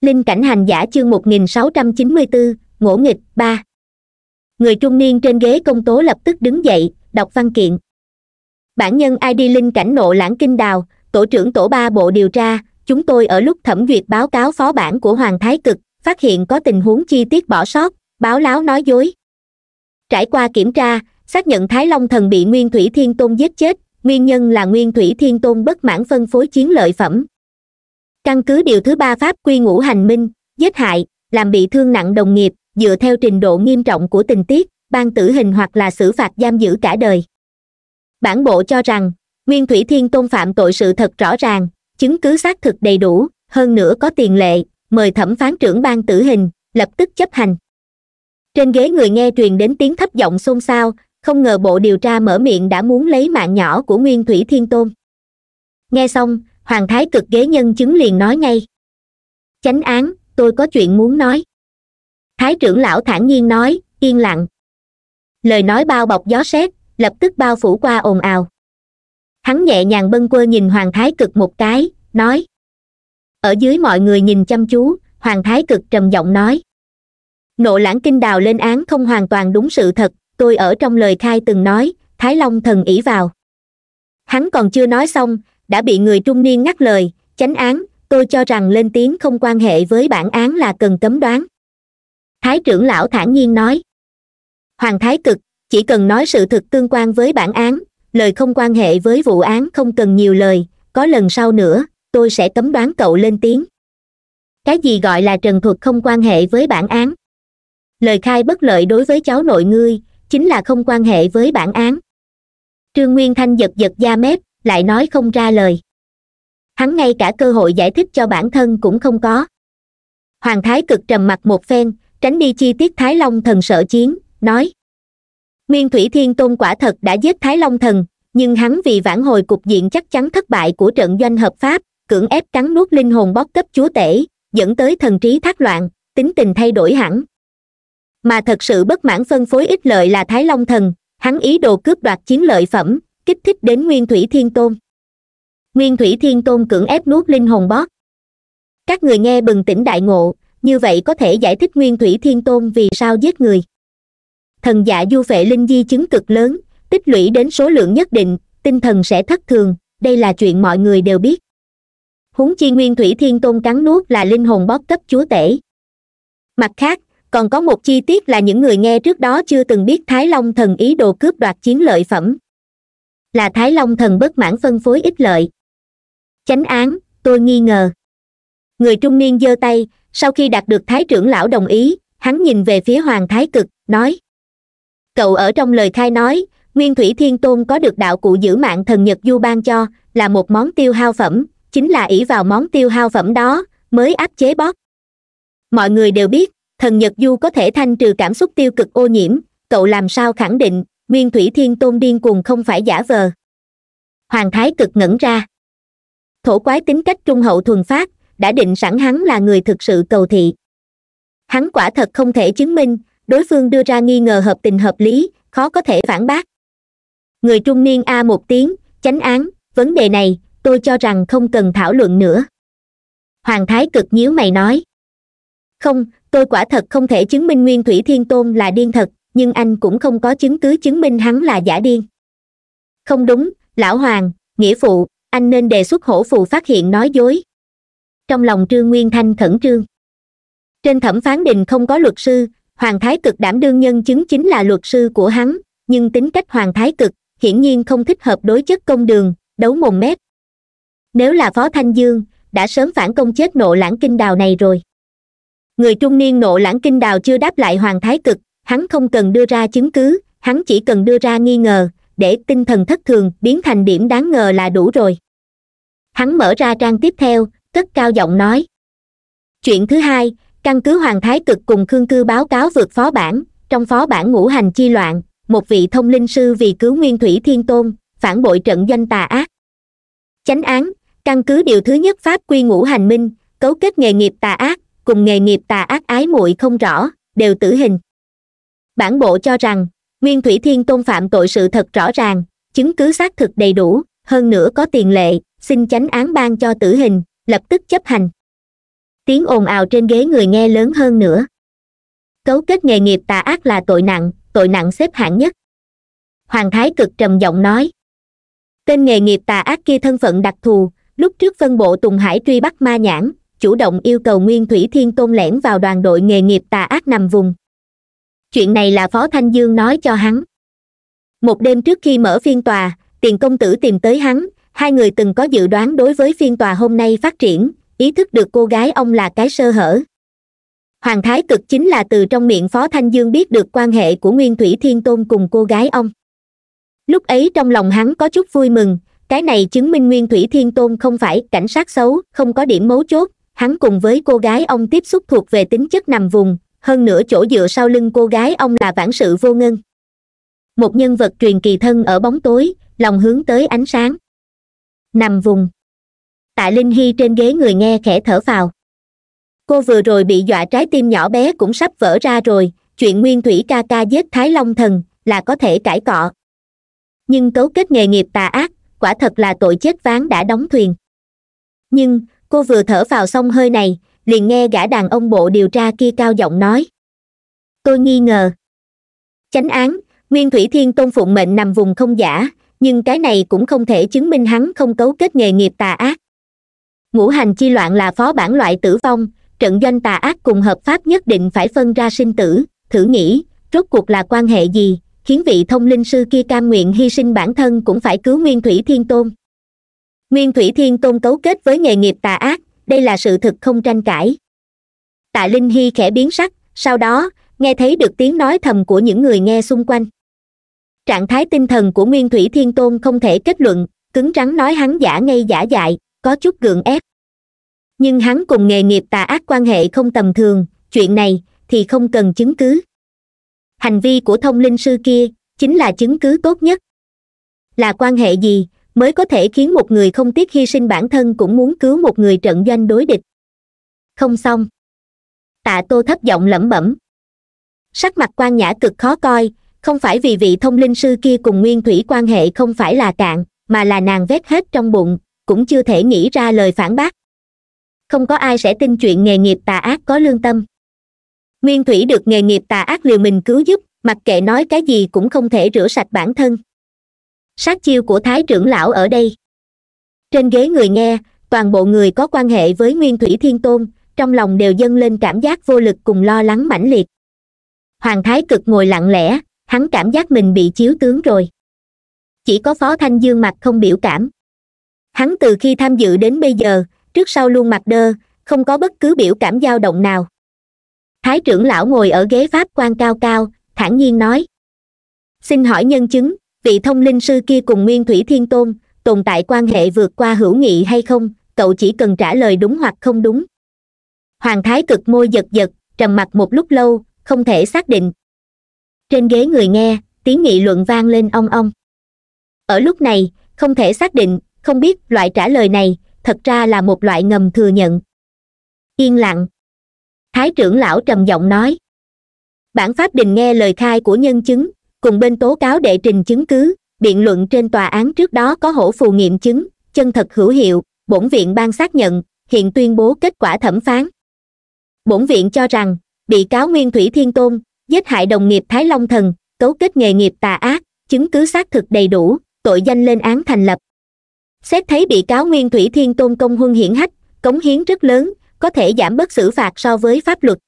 linh cảnh hành giả chương 1694, ngỗ nghịch ba người trung niên trên ghế công tố lập tức đứng dậy đọc văn kiện bản nhân id linh cảnh nộ lãng kinh đào tổ trưởng tổ ba bộ điều tra chúng tôi ở lúc thẩm duyệt báo cáo phó bản của hoàng thái cực phát hiện có tình huống chi tiết bỏ sót báo láo nói dối trải qua kiểm tra xác nhận thái long thần bị nguyên thủy thiên tôn giết chết nguyên nhân là nguyên thủy thiên tôn bất mãn phân phối chiến lợi phẩm căn cứ điều thứ ba pháp quy ngũ hành minh giết hại làm bị thương nặng đồng nghiệp dựa theo trình độ nghiêm trọng của tình tiết ban tử hình hoặc là xử phạt giam giữ cả đời bản bộ cho rằng nguyên thủy thiên tôn phạm tội sự thật rõ ràng chứng cứ xác thực đầy đủ hơn nữa có tiền lệ mời thẩm phán trưởng ban tử hình lập tức chấp hành trên ghế người nghe truyền đến tiếng thấp giọng xôn xao không ngờ bộ điều tra mở miệng đã muốn lấy mạng nhỏ của nguyên thủy thiên tôn nghe xong hoàng thái cực ghế nhân chứng liền nói ngay chánh án tôi có chuyện muốn nói thái trưởng lão thản nhiên nói yên lặng lời nói bao bọc gió sét lập tức bao phủ qua ồn ào hắn nhẹ nhàng bâng quơ nhìn hoàng thái cực một cái nói ở dưới mọi người nhìn chăm chú hoàng thái cực trầm giọng nói nộ lãng kinh đào lên án không hoàn toàn đúng sự thật tôi ở trong lời khai từng nói thái long thần ỷ vào hắn còn chưa nói xong đã bị người trung niên ngắt lời chánh án tôi cho rằng lên tiếng không quan hệ với bản án là cần cấm đoán thái trưởng lão thản nhiên nói hoàng thái cực chỉ cần nói sự thực tương quan với bản án lời không quan hệ với vụ án không cần nhiều lời có lần sau nữa tôi sẽ cấm đoán cậu lên tiếng cái gì gọi là trần thuật không quan hệ với bản án lời khai bất lợi đối với cháu nội ngươi chính là không quan hệ với bản án trương nguyên thanh giật giật da mép lại nói không ra lời hắn ngay cả cơ hội giải thích cho bản thân cũng không có hoàng thái cực trầm mặt một phen tránh đi chi tiết thái long thần sợ chiến nói nguyên thủy thiên tôn quả thật đã giết thái long thần nhưng hắn vì vãn hồi cục diện chắc chắn thất bại của trận doanh hợp pháp cưỡng ép cắn nuốt linh hồn bóc cấp chúa tể dẫn tới thần trí thác loạn tính tình thay đổi hẳn mà thật sự bất mãn phân phối ít lợi là thái long thần hắn ý đồ cướp đoạt chiến lợi phẩm kích thích đến nguyên thủy thiên tôn nguyên thủy thiên tôn cưỡng ép nuốt linh hồn bót các người nghe bừng tỉnh đại ngộ như vậy có thể giải thích nguyên thủy thiên tôn vì sao giết người thần giả du vệ linh di chứng cực lớn tích lũy đến số lượng nhất định tinh thần sẽ thất thường đây là chuyện mọi người đều biết Húng chi nguyên thủy thiên tôn cắn nuốt là linh hồn bót cấp chúa tể mặt khác còn có một chi tiết là những người nghe trước đó chưa từng biết thái long thần ý đồ cướp đoạt chiến lợi phẩm là thái long thần bất mãn phân phối ích lợi chánh án tôi nghi ngờ người trung niên giơ tay sau khi đạt được thái trưởng lão đồng ý hắn nhìn về phía hoàng thái cực nói cậu ở trong lời khai nói nguyên thủy thiên tôn có được đạo cụ giữ mạng thần nhật du ban cho là một món tiêu hao phẩm chính là ỷ vào món tiêu hao phẩm đó mới áp chế bóp mọi người đều biết thần nhật du có thể thanh trừ cảm xúc tiêu cực ô nhiễm cậu làm sao khẳng định nguyên thủy thiên tôn điên cuồng không phải giả vờ hoàng thái cực ngẩn ra thổ quái tính cách trung hậu thuần phát đã định sẵn hắn là người thực sự cầu thị hắn quả thật không thể chứng minh đối phương đưa ra nghi ngờ hợp tình hợp lý khó có thể phản bác người trung niên a một tiếng chánh án vấn đề này tôi cho rằng không cần thảo luận nữa hoàng thái cực nhíu mày nói không tôi quả thật không thể chứng minh nguyên thủy thiên tôn là điên thật nhưng anh cũng không có chứng cứ chứng minh hắn là giả điên không đúng lão hoàng nghĩa phụ anh nên đề xuất hổ phù phát hiện nói dối trong lòng trương nguyên thanh khẩn trương trên thẩm phán đình không có luật sư hoàng thái cực đảm đương nhân chứng chính là luật sư của hắn nhưng tính cách hoàng thái cực hiển nhiên không thích hợp đối chất công đường đấu mồm mép nếu là phó thanh dương đã sớm phản công chết nộ lãng kinh đào này rồi người trung niên nộ lãng kinh đào chưa đáp lại hoàng thái cực hắn không cần đưa ra chứng cứ hắn chỉ cần đưa ra nghi ngờ để tinh thần thất thường biến thành điểm đáng ngờ là đủ rồi hắn mở ra trang tiếp theo cất cao giọng nói chuyện thứ hai căn cứ hoàng thái cực cùng khương cư báo cáo vượt phó bản trong phó bản ngũ hành chi loạn một vị thông linh sư vì cứu nguyên thủy thiên tôn phản bội trận doanh tà ác chánh án căn cứ điều thứ nhất pháp quy ngũ hành minh cấu kết nghề nghiệp tà ác cùng nghề nghiệp tà ác ái muội không rõ đều tử hình bản bộ cho rằng nguyên thủy thiên tôn phạm tội sự thật rõ ràng chứng cứ xác thực đầy đủ hơn nữa có tiền lệ xin chánh án ban cho tử hình lập tức chấp hành tiếng ồn ào trên ghế người nghe lớn hơn nữa cấu kết nghề nghiệp tà ác là tội nặng tội nặng xếp hạng nhất hoàng thái cực trầm giọng nói tên nghề nghiệp tà ác kia thân phận đặc thù lúc trước phân bộ tùng hải truy bắt ma nhãn chủ động yêu cầu nguyên thủy thiên tôn lẻn vào đoàn đội nghề nghiệp tà ác nằm vùng chuyện này là phó thanh dương nói cho hắn một đêm trước khi mở phiên tòa tiền công tử tìm tới hắn hai người từng có dự đoán đối với phiên tòa hôm nay phát triển ý thức được cô gái ông là cái sơ hở hoàng thái cực chính là từ trong miệng phó thanh dương biết được quan hệ của nguyên thủy thiên tôn cùng cô gái ông lúc ấy trong lòng hắn có chút vui mừng cái này chứng minh nguyên thủy thiên tôn không phải cảnh sát xấu không có điểm mấu chốt hắn cùng với cô gái ông tiếp xúc thuộc về tính chất nằm vùng hơn nữa chỗ dựa sau lưng cô gái ông là vãn sự vô ngân một nhân vật truyền kỳ thân ở bóng tối lòng hướng tới ánh sáng nằm vùng tạ linh hy trên ghế người nghe khẽ thở phào cô vừa rồi bị dọa trái tim nhỏ bé cũng sắp vỡ ra rồi chuyện nguyên thủy ca ca giết thái long thần là có thể cãi cọ nhưng cấu kết nghề nghiệp tà ác quả thật là tội chết ván đã đóng thuyền nhưng cô vừa thở vào xong hơi này liền nghe gã đàn ông bộ điều tra kia cao giọng nói tôi nghi ngờ chánh án nguyên thủy thiên tôn phụng mệnh nằm vùng không giả nhưng cái này cũng không thể chứng minh hắn không cấu kết nghề nghiệp tà ác ngũ hành chi loạn là phó bản loại tử vong trận doanh tà ác cùng hợp pháp nhất định phải phân ra sinh tử thử nghĩ rốt cuộc là quan hệ gì khiến vị thông linh sư kia cam nguyện hy sinh bản thân cũng phải cứu nguyên thủy thiên tôn nguyên thủy thiên tôn cấu kết với nghề nghiệp tà ác đây là sự thực không tranh cãi tạ linh hy khẽ biến sắc sau đó nghe thấy được tiếng nói thầm của những người nghe xung quanh trạng thái tinh thần của nguyên thủy thiên tôn không thể kết luận cứng rắn nói hắn giả ngay giả dại có chút gượng ép nhưng hắn cùng nghề nghiệp tà ác quan hệ không tầm thường chuyện này thì không cần chứng cứ hành vi của thông linh sư kia chính là chứng cứ tốt nhất là quan hệ gì mới có thể khiến một người không tiếc hy sinh bản thân cũng muốn cứu một người trận doanh đối địch không xong tạ tô thấp giọng lẩm bẩm sắc mặt quan nhã cực khó coi không phải vì vị thông linh sư kia cùng nguyên thủy quan hệ không phải là cạn mà là nàng vét hết trong bụng cũng chưa thể nghĩ ra lời phản bác không có ai sẽ tin chuyện nghề nghiệp tà ác có lương tâm nguyên thủy được nghề nghiệp tà ác liều mình cứu giúp mặc kệ nói cái gì cũng không thể rửa sạch bản thân sát chiêu của thái trưởng lão ở đây trên ghế người nghe toàn bộ người có quan hệ với nguyên thủy thiên tôn trong lòng đều dâng lên cảm giác vô lực cùng lo lắng mãnh liệt hoàng thái cực ngồi lặng lẽ hắn cảm giác mình bị chiếu tướng rồi chỉ có phó thanh dương mặt không biểu cảm hắn từ khi tham dự đến bây giờ trước sau luôn mặt đơ không có bất cứ biểu cảm dao động nào thái trưởng lão ngồi ở ghế pháp quan cao cao thản nhiên nói xin hỏi nhân chứng vị thông linh sư kia cùng nguyên thủy thiên tôn tồn tại quan hệ vượt qua hữu nghị hay không cậu chỉ cần trả lời đúng hoặc không đúng hoàng thái cực môi giật giật trầm mặc một lúc lâu không thể xác định trên ghế người nghe tiếng nghị luận vang lên ong ong ở lúc này không thể xác định không biết loại trả lời này thật ra là một loại ngầm thừa nhận yên lặng thái trưởng lão trầm giọng nói bản pháp đình nghe lời khai của nhân chứng cùng bên tố cáo đệ trình chứng cứ biện luận trên tòa án trước đó có hổ phù nghiệm chứng chân thật hữu hiệu bổn viện ban xác nhận hiện tuyên bố kết quả thẩm phán bổn viện cho rằng bị cáo nguyên thủy thiên tôn giết hại đồng nghiệp thái long thần cấu kết nghề nghiệp tà ác chứng cứ xác thực đầy đủ tội danh lên án thành lập xét thấy bị cáo nguyên thủy thiên tôn công huân hiển hách cống hiến rất lớn có thể giảm bớt xử phạt so với pháp luật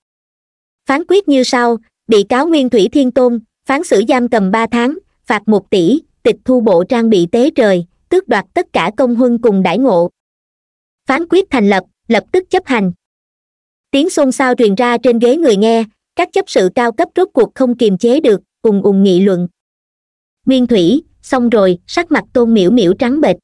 phán quyết như sau bị cáo nguyên thủy thiên tôn phán xử giam cầm ba tháng phạt một tỷ tịch thu bộ trang bị tế trời tước đoạt tất cả công huân cùng đãi ngộ phán quyết thành lập lập tức chấp hành tiếng xôn xao truyền ra trên ghế người nghe các chấp sự cao cấp rốt cuộc không kiềm chế được ùng ùng nghị luận nguyên thủy xong rồi sắc mặt tôn miễu miễu trắng bệch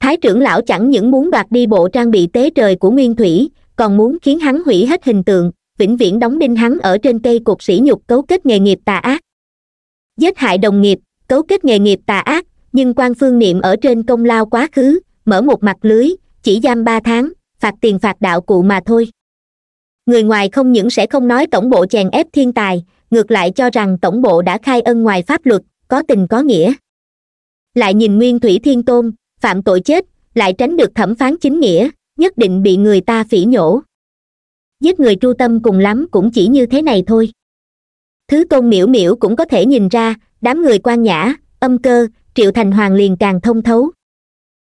thái trưởng lão chẳng những muốn đoạt đi bộ trang bị tế trời của nguyên thủy còn muốn khiến hắn hủy hết hình tượng vĩnh viễn đóng đinh hắn ở trên cây cuộc sỉ nhục cấu kết nghề nghiệp tà ác giết hại đồng nghiệp cấu kết nghề nghiệp tà ác nhưng quan phương niệm ở trên công lao quá khứ mở một mặt lưới chỉ giam ba tháng phạt tiền phạt đạo cụ mà thôi người ngoài không những sẽ không nói tổng bộ chèn ép thiên tài ngược lại cho rằng tổng bộ đã khai ân ngoài pháp luật có tình có nghĩa lại nhìn nguyên thủy thiên tôn phạm tội chết lại tránh được thẩm phán chính nghĩa nhất định bị người ta phỉ nhổ giết người tru tâm cùng lắm cũng chỉ như thế này thôi thứ tôn miễu miễu cũng có thể nhìn ra đám người quan nhã âm cơ triệu thành hoàng liền càng thông thấu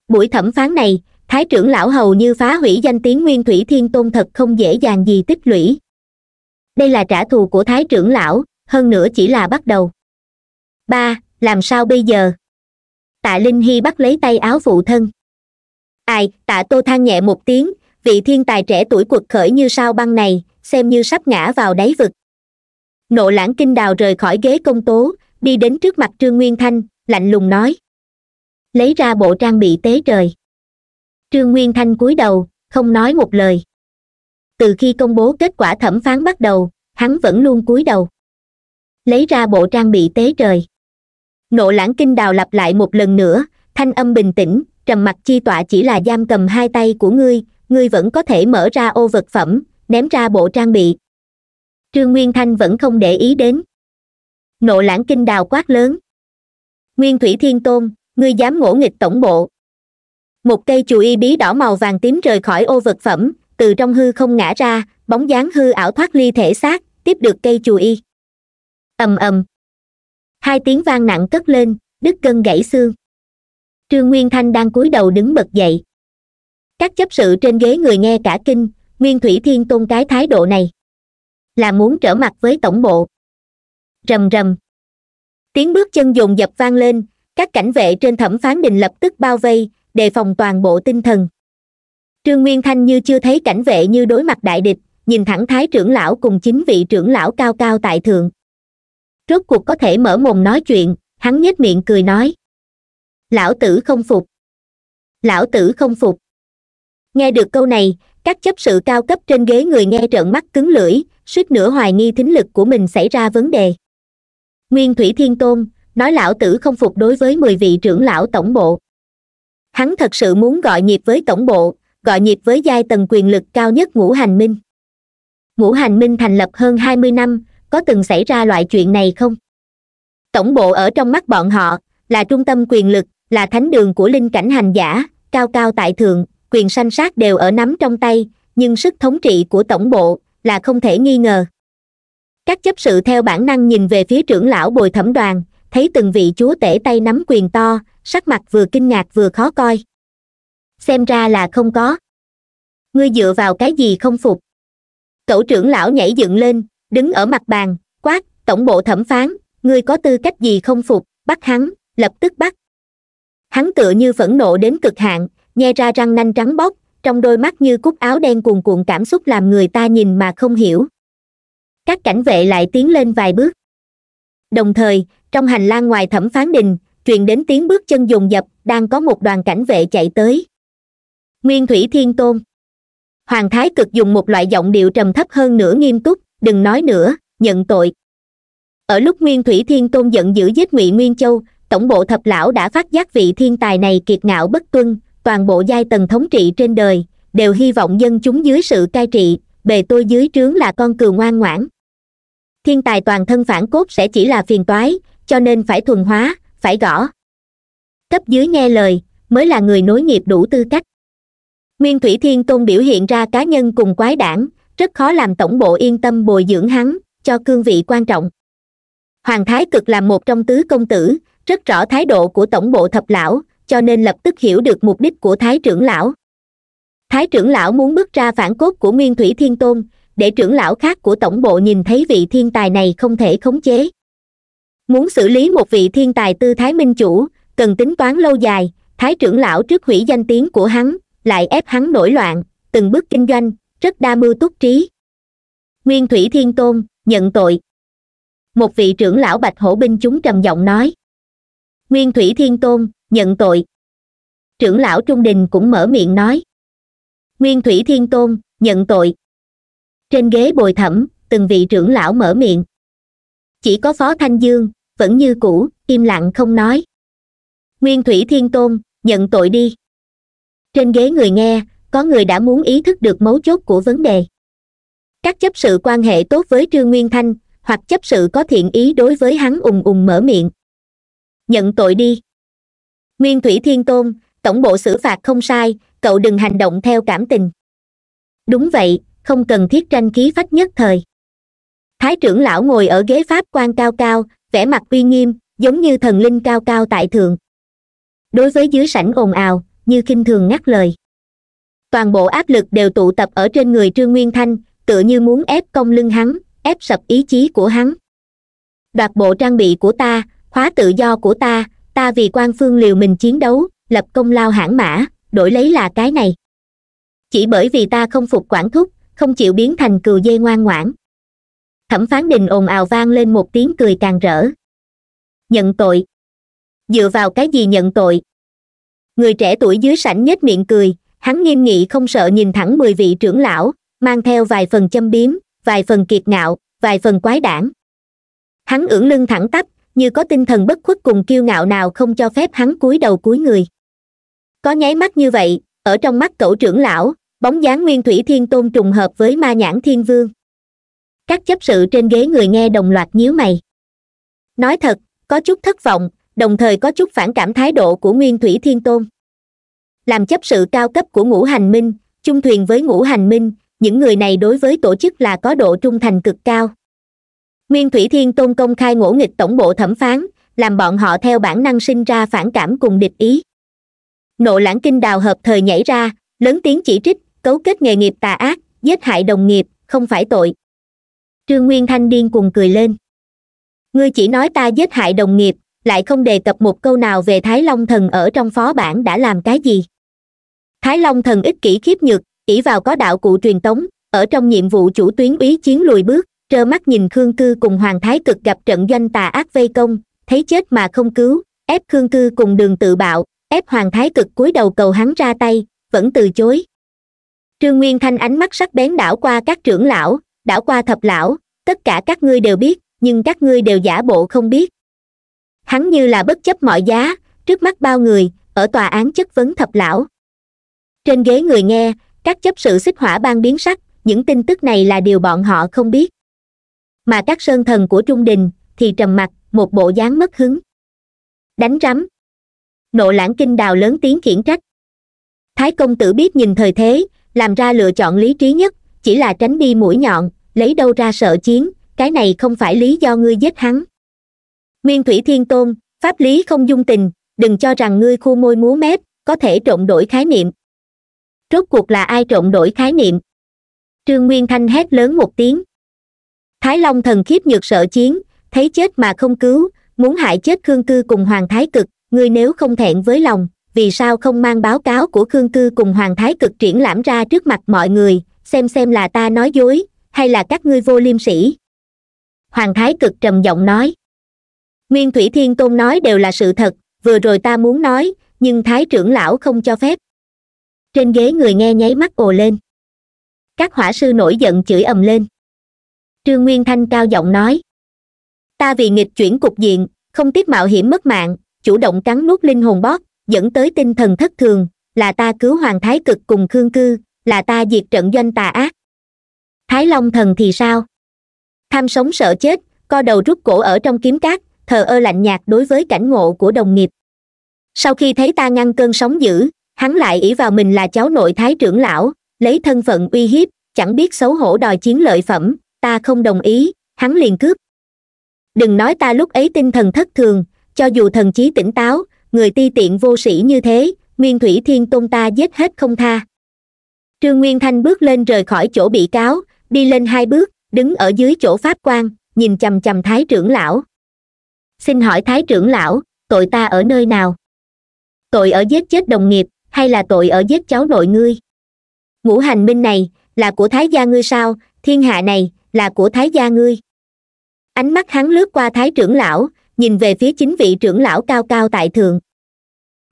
buổi thẩm phán này thái trưởng lão hầu như phá hủy danh tiếng nguyên thủy thiên tôn thật không dễ dàng gì tích lũy đây là trả thù của thái trưởng lão hơn nữa chỉ là bắt đầu ba làm sao bây giờ tạ linh hy bắt lấy tay áo phụ thân ai tạ tô than nhẹ một tiếng vị thiên tài trẻ tuổi cuộc khởi như sao băng này xem như sắp ngã vào đáy vực nộ lãng kinh đào rời khỏi ghế công tố đi đến trước mặt trương nguyên thanh lạnh lùng nói lấy ra bộ trang bị tế trời trương nguyên thanh cúi đầu không nói một lời từ khi công bố kết quả thẩm phán bắt đầu hắn vẫn luôn cúi đầu lấy ra bộ trang bị tế trời nộ lãng kinh đào lặp lại một lần nữa thanh âm bình tĩnh trầm mặc chi tọa chỉ là giam cầm hai tay của ngươi ngươi vẫn có thể mở ra ô vật phẩm ném ra bộ trang bị trương nguyên thanh vẫn không để ý đến nộ lãng kinh đào quát lớn nguyên thủy thiên tôn ngươi dám ngỗ nghịch tổng bộ một cây chù y bí đỏ màu vàng tím rời khỏi ô vật phẩm từ trong hư không ngã ra bóng dáng hư ảo thoát ly thể xác tiếp được cây chù y ầm ầm hai tiếng vang nặng cất lên đứt cân gãy xương trương nguyên thanh đang cúi đầu đứng bật dậy các chấp sự trên ghế người nghe cả kinh nguyên thủy thiên tôn cái thái độ này là muốn trở mặt với tổng bộ rầm rầm tiếng bước chân dồn dập vang lên các cảnh vệ trên thẩm phán đình lập tức bao vây đề phòng toàn bộ tinh thần trương nguyên thanh như chưa thấy cảnh vệ như đối mặt đại địch nhìn thẳng thái trưởng lão cùng chính vị trưởng lão cao cao tại thượng rốt cuộc có thể mở mồm nói chuyện hắn nhếch miệng cười nói lão tử không phục lão tử không phục nghe được câu này các chấp sự cao cấp trên ghế người nghe trợn mắt cứng lưỡi suýt nữa hoài nghi thính lực của mình xảy ra vấn đề nguyên thủy thiên tôn nói lão tử không phục đối với mười vị trưởng lão tổng bộ hắn thật sự muốn gọi nhịp với tổng bộ gọi nhịp với giai tầng quyền lực cao nhất ngũ hành minh ngũ hành minh thành lập hơn hai mươi năm có từng xảy ra loại chuyện này không tổng bộ ở trong mắt bọn họ là trung tâm quyền lực là thánh đường của linh cảnh hành giả cao cao tại thượng quyền sanh sát đều ở nắm trong tay nhưng sức thống trị của tổng bộ là không thể nghi ngờ các chấp sự theo bản năng nhìn về phía trưởng lão bồi thẩm đoàn thấy từng vị chúa tể tay nắm quyền to sắc mặt vừa kinh ngạc vừa khó coi xem ra là không có ngươi dựa vào cái gì không phục cậu trưởng lão nhảy dựng lên đứng ở mặt bàn quát tổng bộ thẩm phán ngươi có tư cách gì không phục bắt hắn lập tức bắt hắn tựa như phẫn nộ đến cực hạn nghe ra răng nanh trắng bóc trong đôi mắt như cúc áo đen cuồn cuộn cảm xúc làm người ta nhìn mà không hiểu các cảnh vệ lại tiến lên vài bước đồng thời trong hành lang ngoài thẩm phán đình truyền đến tiếng bước chân dồn dập đang có một đoàn cảnh vệ chạy tới nguyên thủy thiên tôn hoàng thái cực dùng một loại giọng điệu trầm thấp hơn nữa nghiêm túc đừng nói nữa nhận tội ở lúc nguyên thủy thiên tôn giận dữ giết ngụy nguyên châu tổng bộ thập lão đã phát giác vị thiên tài này kiệt ngạo bất tuân toàn bộ giai tầng thống trị trên đời đều hy vọng dân chúng dưới sự cai trị bề tôi dưới trướng là con cừu ngoan ngoãn thiên tài toàn thân phản cốt sẽ chỉ là phiền toái cho nên phải thuần hóa phải gõ cấp dưới nghe lời mới là người nối nghiệp đủ tư cách nguyên thủy thiên tôn biểu hiện ra cá nhân cùng quái đảng rất khó làm tổng bộ yên tâm bồi dưỡng hắn cho cương vị quan trọng hoàng thái cực là một trong tứ công tử rất rõ thái độ của tổng bộ thập lão cho nên lập tức hiểu được mục đích của thái trưởng lão thái trưởng lão muốn bước ra phản cốt của nguyên thủy thiên tôn để trưởng lão khác của tổng bộ nhìn thấy vị thiên tài này không thể khống chế muốn xử lý một vị thiên tài tư thái minh chủ cần tính toán lâu dài thái trưởng lão trước hủy danh tiếng của hắn lại ép hắn nổi loạn từng bước kinh doanh rất đa mưu túc trí nguyên thủy thiên tôn nhận tội một vị trưởng lão bạch hổ binh chúng trầm giọng nói nguyên thủy thiên tôn nhận tội trưởng lão trung đình cũng mở miệng nói nguyên thủy thiên tôn nhận tội trên ghế bồi thẩm từng vị trưởng lão mở miệng chỉ có phó thanh dương vẫn như cũ im lặng không nói nguyên thủy thiên tôn nhận tội đi trên ghế người nghe có người đã muốn ý thức được mấu chốt của vấn đề các chấp sự quan hệ tốt với trương nguyên thanh hoặc chấp sự có thiện ý đối với hắn ùng ùng mở miệng nhận tội đi nguyên thủy thiên tôn tổng bộ xử phạt không sai cậu đừng hành động theo cảm tình đúng vậy không cần thiết tranh khí phách nhất thời thái trưởng lão ngồi ở ghế pháp quan cao cao vẻ mặt uy nghiêm giống như thần linh cao cao tại thượng đối với dưới sảnh ồn ào như kinh thường ngắt lời toàn bộ áp lực đều tụ tập ở trên người trương nguyên thanh tựa như muốn ép cong lưng hắn ép sập ý chí của hắn đoạt bộ trang bị của ta khóa tự do của ta ta vì quan phương liều mình chiến đấu lập công lao hãn mã đổi lấy là cái này chỉ bởi vì ta không phục quản thúc không chịu biến thành cừu dê ngoan ngoãn thẩm phán đình ồn ào vang lên một tiếng cười càng rỡ nhận tội dựa vào cái gì nhận tội người trẻ tuổi dưới sảnh nhếch miệng cười hắn nghiêm nghị không sợ nhìn thẳng mười vị trưởng lão mang theo vài phần châm biếm vài phần kiệt ngạo vài phần quái đản hắn ưỡn lưng thẳng tắp như có tinh thần bất khuất cùng kiêu ngạo nào không cho phép hắn cúi đầu cúi người có nháy mắt như vậy ở trong mắt cậu trưởng lão bóng dáng nguyên thủy thiên tôn trùng hợp với ma nhãn thiên vương các chấp sự trên ghế người nghe đồng loạt nhíu mày nói thật có chút thất vọng đồng thời có chút phản cảm thái độ của nguyên thủy thiên tôn làm chấp sự cao cấp của ngũ hành minh chung thuyền với ngũ hành minh những người này đối với tổ chức là có độ trung thành cực cao nguyên thủy thiên tôn công khai ngỗ nghịch tổng bộ thẩm phán làm bọn họ theo bản năng sinh ra phản cảm cùng địch ý nộ lãng kinh đào hợp thời nhảy ra lớn tiếng chỉ trích cấu kết nghề nghiệp tà ác giết hại đồng nghiệp không phải tội trương nguyên thanh điên cùng cười lên ngươi chỉ nói ta giết hại đồng nghiệp lại không đề cập một câu nào về thái long thần ở trong phó bản đã làm cái gì thái long thần ích kỷ khiếp nhược ỷ vào có đạo cụ truyền tống ở trong nhiệm vụ chủ tuyến ý chiến lùi bước trơ mắt nhìn khương cư cùng hoàng thái cực gặp trận doanh tà ác vây công thấy chết mà không cứu ép khương cư cùng đường tự bạo ép hoàng thái cực cúi đầu cầu hắn ra tay vẫn từ chối trương nguyên thanh ánh mắt sắc bén đảo qua các trưởng lão đảo qua thập lão tất cả các ngươi đều biết nhưng các ngươi đều giả bộ không biết hắn như là bất chấp mọi giá trước mắt bao người ở tòa án chất vấn thập lão trên ghế người nghe các chấp sự xích hỏa ban biến sắc những tin tức này là điều bọn họ không biết mà các sơn thần của trung đình thì trầm mặc một bộ dáng mất hứng đánh rắm nộ lãng kinh đào lớn tiếng khiển trách thái công tử biết nhìn thời thế làm ra lựa chọn lý trí nhất chỉ là tránh đi mũi nhọn lấy đâu ra sợ chiến cái này không phải lý do ngươi giết hắn nguyên thủy thiên tôn pháp lý không dung tình đừng cho rằng ngươi khu môi múa mép có thể trộn đổi khái niệm rốt cuộc là ai trộn đổi khái niệm trương nguyên thanh hét lớn một tiếng thái long thần khiếp nhược sợ chiến thấy chết mà không cứu muốn hại chết khương cư cùng hoàng thái cực ngươi nếu không thẹn với lòng vì sao không mang báo cáo của khương cư cùng hoàng thái cực triển lãm ra trước mặt mọi người xem xem là ta nói dối hay là các ngươi vô liêm sĩ hoàng thái cực trầm giọng nói nguyên thủy thiên tôn nói đều là sự thật vừa rồi ta muốn nói nhưng thái trưởng lão không cho phép trên ghế người nghe nháy mắt ồ lên các hỏa sư nổi giận chửi ầm lên trương nguyên thanh cao giọng nói ta vì nghịch chuyển cục diện không tiếp mạo hiểm mất mạng chủ động cắn nuốt linh hồn bót, dẫn tới tinh thần thất thường là ta cứu hoàng thái cực cùng khương cư là ta diệt trận doanh tà ác thái long thần thì sao tham sống sợ chết co đầu rút cổ ở trong kiếm cát thờ ơ lạnh nhạt đối với cảnh ngộ của đồng nghiệp sau khi thấy ta ngăn cơn sóng dữ hắn lại ỷ vào mình là cháu nội thái trưởng lão lấy thân phận uy hiếp chẳng biết xấu hổ đòi chiến lợi phẩm ta không đồng ý hắn liền cướp đừng nói ta lúc ấy tinh thần thất thường cho dù thần chí tỉnh táo người ti tiện vô sĩ như thế nguyên thủy thiên tôn ta giết hết không tha trương nguyên thanh bước lên rời khỏi chỗ bị cáo đi lên hai bước đứng ở dưới chỗ pháp quan nhìn chằm chằm thái trưởng lão xin hỏi thái trưởng lão tội ta ở nơi nào tội ở giết chết đồng nghiệp hay là tội ở giết cháu nội ngươi ngũ hành minh này là của thái gia ngươi sao thiên hạ này là của thái gia ngươi ánh mắt hắn lướt qua thái trưởng lão nhìn về phía chính vị trưởng lão cao cao tại thượng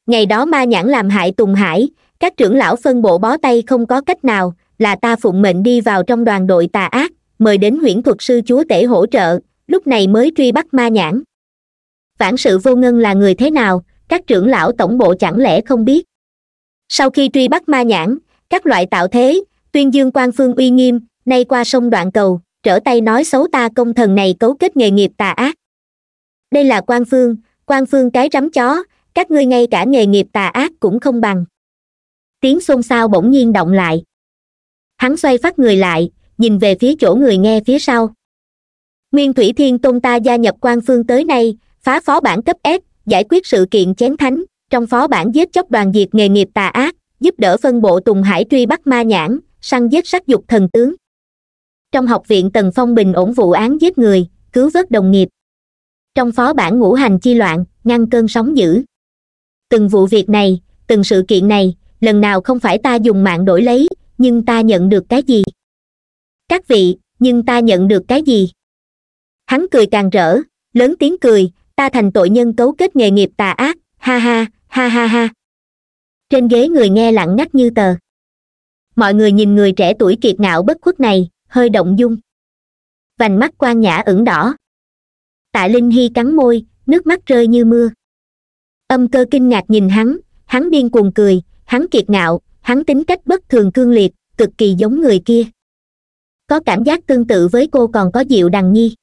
ngày đó ma nhãn làm hại tùng hải các trưởng lão phân bộ bó tay không có cách nào là ta phụng mệnh đi vào trong đoàn đội tà ác mời đến huyễn thuật sư chúa tể hỗ trợ lúc này mới truy bắt ma nhãn vãn sự vô ngân là người thế nào các trưởng lão tổng bộ chẳng lẽ không biết sau khi truy bắt ma nhãn các loại tạo thế tuyên dương quan phương uy nghiêm nay qua sông đoạn cầu trở tay nói xấu ta công thần này cấu kết nghề nghiệp tà ác đây là quan phương quan phương cái rắm chó các ngươi ngay cả nghề nghiệp tà ác cũng không bằng tiếng xôn xao bỗng nhiên động lại hắn xoay phát người lại nhìn về phía chỗ người nghe phía sau nguyên thủy thiên tôn ta gia nhập quan phương tới nay phá phó bản cấp s giải quyết sự kiện chén thánh trong phó bản giết chóc đoàn diệt nghề nghiệp tà ác giúp đỡ phân bộ tùng hải truy bắt ma nhãn săn giết sắc dục thần tướng trong học viện tần phong bình ổn vụ án giết người cứu vớt đồng nghiệp trong phó bản ngũ hành chi loạn ngăn cơn sóng dữ từng vụ việc này từng sự kiện này lần nào không phải ta dùng mạng đổi lấy nhưng ta nhận được cái gì các vị nhưng ta nhận được cái gì hắn cười càng rỡ lớn tiếng cười ta thành tội nhân cấu kết nghề nghiệp tà ác ha ha ha ha ha trên ghế người nghe lặng ngắt như tờ mọi người nhìn người trẻ tuổi kiệt ngạo bất khuất này hơi động dung vành mắt quan nhã ửng đỏ tạ linh hy cắn môi nước mắt rơi như mưa âm cơ kinh ngạc nhìn hắn hắn điên cuồng cười hắn kiệt ngạo hắn tính cách bất thường cương liệt cực kỳ giống người kia có cảm giác tương tự với cô còn có diệu đằng nhi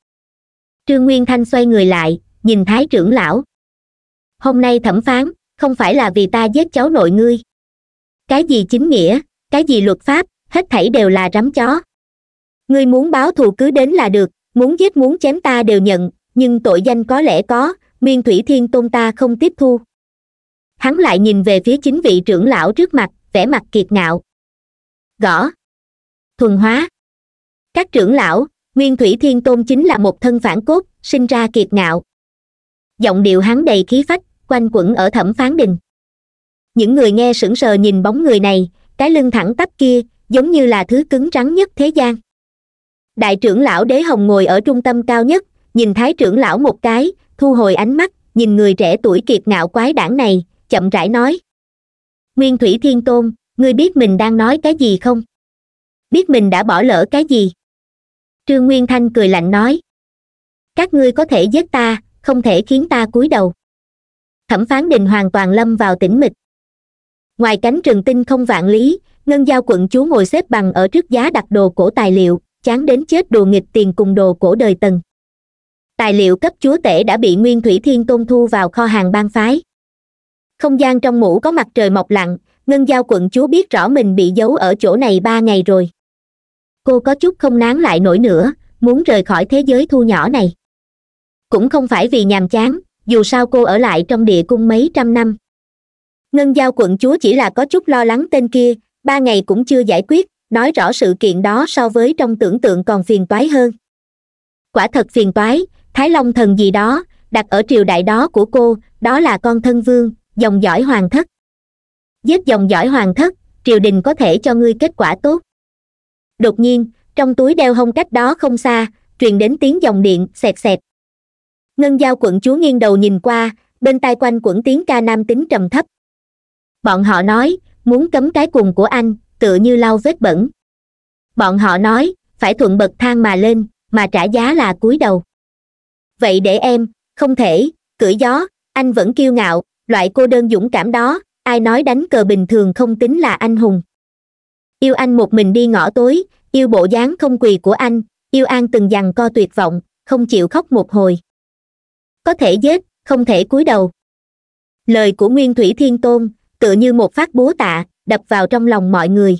trương nguyên thanh xoay người lại nhìn thái trưởng lão hôm nay thẩm phán không phải là vì ta giết cháu nội ngươi cái gì chính nghĩa cái gì luật pháp hết thảy đều là rắm chó ngươi muốn báo thù cứ đến là được muốn giết muốn chém ta đều nhận nhưng tội danh có lẽ có miên thủy thiên tôn ta không tiếp thu hắn lại nhìn về phía chính vị trưởng lão trước mặt vẻ mặt kiệt ngạo gõ thuần hóa các trưởng lão nguyên thủy thiên tôn chính là một thân phản cốt sinh ra kiệt ngạo giọng điệu hắn đầy khí phách quanh quẩn ở thẩm phán đình những người nghe sững sờ nhìn bóng người này cái lưng thẳng tắp kia giống như là thứ cứng trắng nhất thế gian đại trưởng lão đế hồng ngồi ở trung tâm cao nhất nhìn thái trưởng lão một cái thu hồi ánh mắt nhìn người trẻ tuổi kiệt ngạo quái đảng này chậm rãi nói nguyên thủy thiên tôn ngươi biết mình đang nói cái gì không biết mình đã bỏ lỡ cái gì trương nguyên thanh cười lạnh nói các ngươi có thể giết ta không thể khiến ta cúi đầu thẩm phán đình hoàn toàn lâm vào tĩnh mịch ngoài cánh trường tinh không vạn lý ngân giao quận chúa ngồi xếp bằng ở trước giá đặt đồ cổ tài liệu chán đến chết đùa nghịch tiền cùng đồ cổ đời tần tài liệu cấp chúa tể đã bị nguyên thủy thiên tôn thu vào kho hàng ban phái không gian trong mũ có mặt trời mọc lặng ngân giao quận chúa biết rõ mình bị giấu ở chỗ này ba ngày rồi cô có chút không nán lại nổi nữa muốn rời khỏi thế giới thu nhỏ này cũng không phải vì nhàm chán dù sao cô ở lại trong địa cung mấy trăm năm ngân giao quận chúa chỉ là có chút lo lắng tên kia ba ngày cũng chưa giải quyết nói rõ sự kiện đó so với trong tưởng tượng còn phiền toái hơn quả thật phiền toái thái long thần gì đó đặt ở triều đại đó của cô đó là con thân vương dòng dõi hoàng thất giết dòng dõi hoàng thất triều đình có thể cho ngươi kết quả tốt đột nhiên trong túi đeo hông cách đó không xa truyền đến tiếng dòng điện xẹt xẹt ngân giao quận chúa nghiêng đầu nhìn qua bên tai quanh quẩn tiếng ca nam tính trầm thấp bọn họ nói muốn cấm cái cùng của anh tựa như lau vết bẩn bọn họ nói phải thuận bậc thang mà lên mà trả giá là cúi đầu vậy để em không thể cưỡi gió anh vẫn kiêu ngạo loại cô đơn dũng cảm đó ai nói đánh cờ bình thường không tính là anh hùng yêu anh một mình đi ngõ tối yêu bộ dáng không quỳ của anh yêu an từng dằn co tuyệt vọng không chịu khóc một hồi có thể chết, không thể cúi đầu lời của nguyên thủy thiên tôn tựa như một phát búa tạ đập vào trong lòng mọi người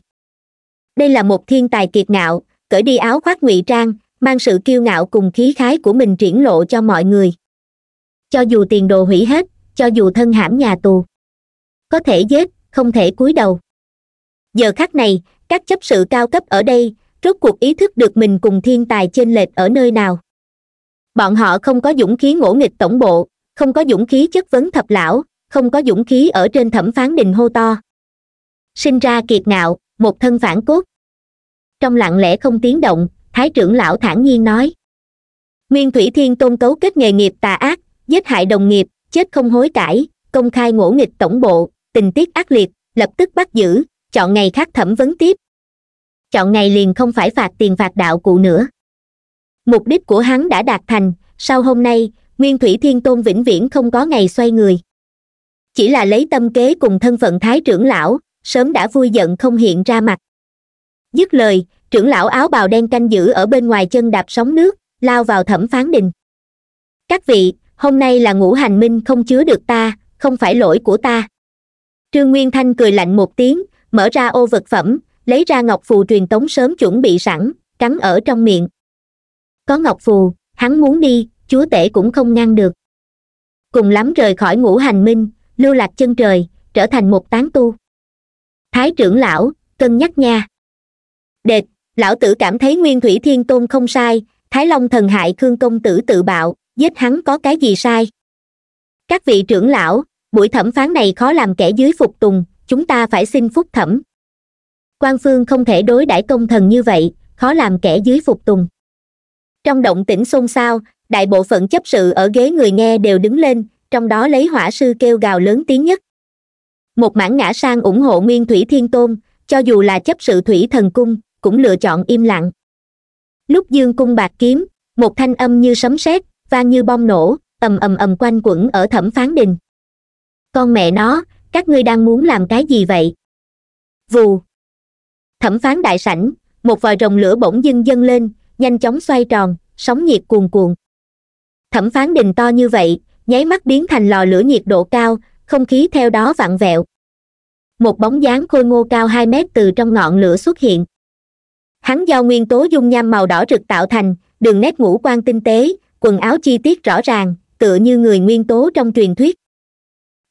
đây là một thiên tài kiệt ngạo cởi đi áo khoác ngụy trang mang sự kiêu ngạo cùng khí khái của mình triển lộ cho mọi người cho dù tiền đồ hủy hết cho dù thân hãm nhà tù có thể giết không thể cúi đầu giờ khắc này các chấp sự cao cấp ở đây rốt cuộc ý thức được mình cùng thiên tài chênh lệch ở nơi nào bọn họ không có dũng khí ngỗ nghịch tổng bộ không có dũng khí chất vấn thập lão không có dũng khí ở trên thẩm phán đình hô to sinh ra kiệt ngạo một thân phản cốt trong lặng lẽ không tiếng động thái trưởng lão thản nhiên nói nguyên thủy thiên tôn cấu kết nghề nghiệp tà ác giết hại đồng nghiệp chết không hối cải công khai ngỗ nghịch tổng bộ tình tiết ác liệt lập tức bắt giữ chọn ngày khác thẩm vấn tiếp chọn ngày liền không phải phạt tiền phạt đạo cụ nữa mục đích của hắn đã đạt thành sau hôm nay nguyên thủy thiên tôn vĩnh viễn không có ngày xoay người chỉ là lấy tâm kế cùng thân phận thái trưởng lão sớm đã vui giận không hiện ra mặt dứt lời trưởng lão áo bào đen canh giữ ở bên ngoài chân đạp sóng nước lao vào thẩm phán đình các vị hôm nay là ngũ hành minh không chứa được ta không phải lỗi của ta trương nguyên thanh cười lạnh một tiếng mở ra ô vật phẩm lấy ra ngọc phù truyền tống sớm chuẩn bị sẵn cắn ở trong miệng có ngọc phù hắn muốn đi chúa tể cũng không ngăn được cùng lắm rời khỏi ngũ hành minh lưu lạc chân trời trở thành một tán tu thái trưởng lão cân nhắc nha đệt lão tử cảm thấy nguyên thủy thiên tôn không sai thái long thần hại khương công tử tự bạo giết hắn có cái gì sai các vị trưởng lão buổi thẩm phán này khó làm kẻ dưới phục tùng chúng ta phải xin phúc thẩm quan phương không thể đối đãi công thần như vậy khó làm kẻ dưới phục tùng trong động tĩnh xôn xao đại bộ phận chấp sự ở ghế người nghe đều đứng lên trong đó lấy hỏa sư kêu gào lớn tiếng nhất một mảng ngã sang ủng hộ nguyên thủy thiên tôn cho dù là chấp sự thủy thần cung cũng lựa chọn im lặng lúc dương cung bạc kiếm một thanh âm như sấm sét vang như bom nổ ầm ầm ầm quanh quẩn ở thẩm phán đình con mẹ nó các ngươi đang muốn làm cái gì vậy vù thẩm phán đại sảnh một vòi rồng lửa bỗng dưng dâng lên nhanh chóng xoay tròn sóng nhiệt cuồn cuộn. thẩm phán đình to như vậy nháy mắt biến thành lò lửa nhiệt độ cao không khí theo đó vặn vẹo một bóng dáng khôi ngô cao hai mét từ trong ngọn lửa xuất hiện hắn do nguyên tố dung nham màu đỏ rực tạo thành đường nét ngũ quan tinh tế quần áo chi tiết rõ ràng tựa như người nguyên tố trong truyền thuyết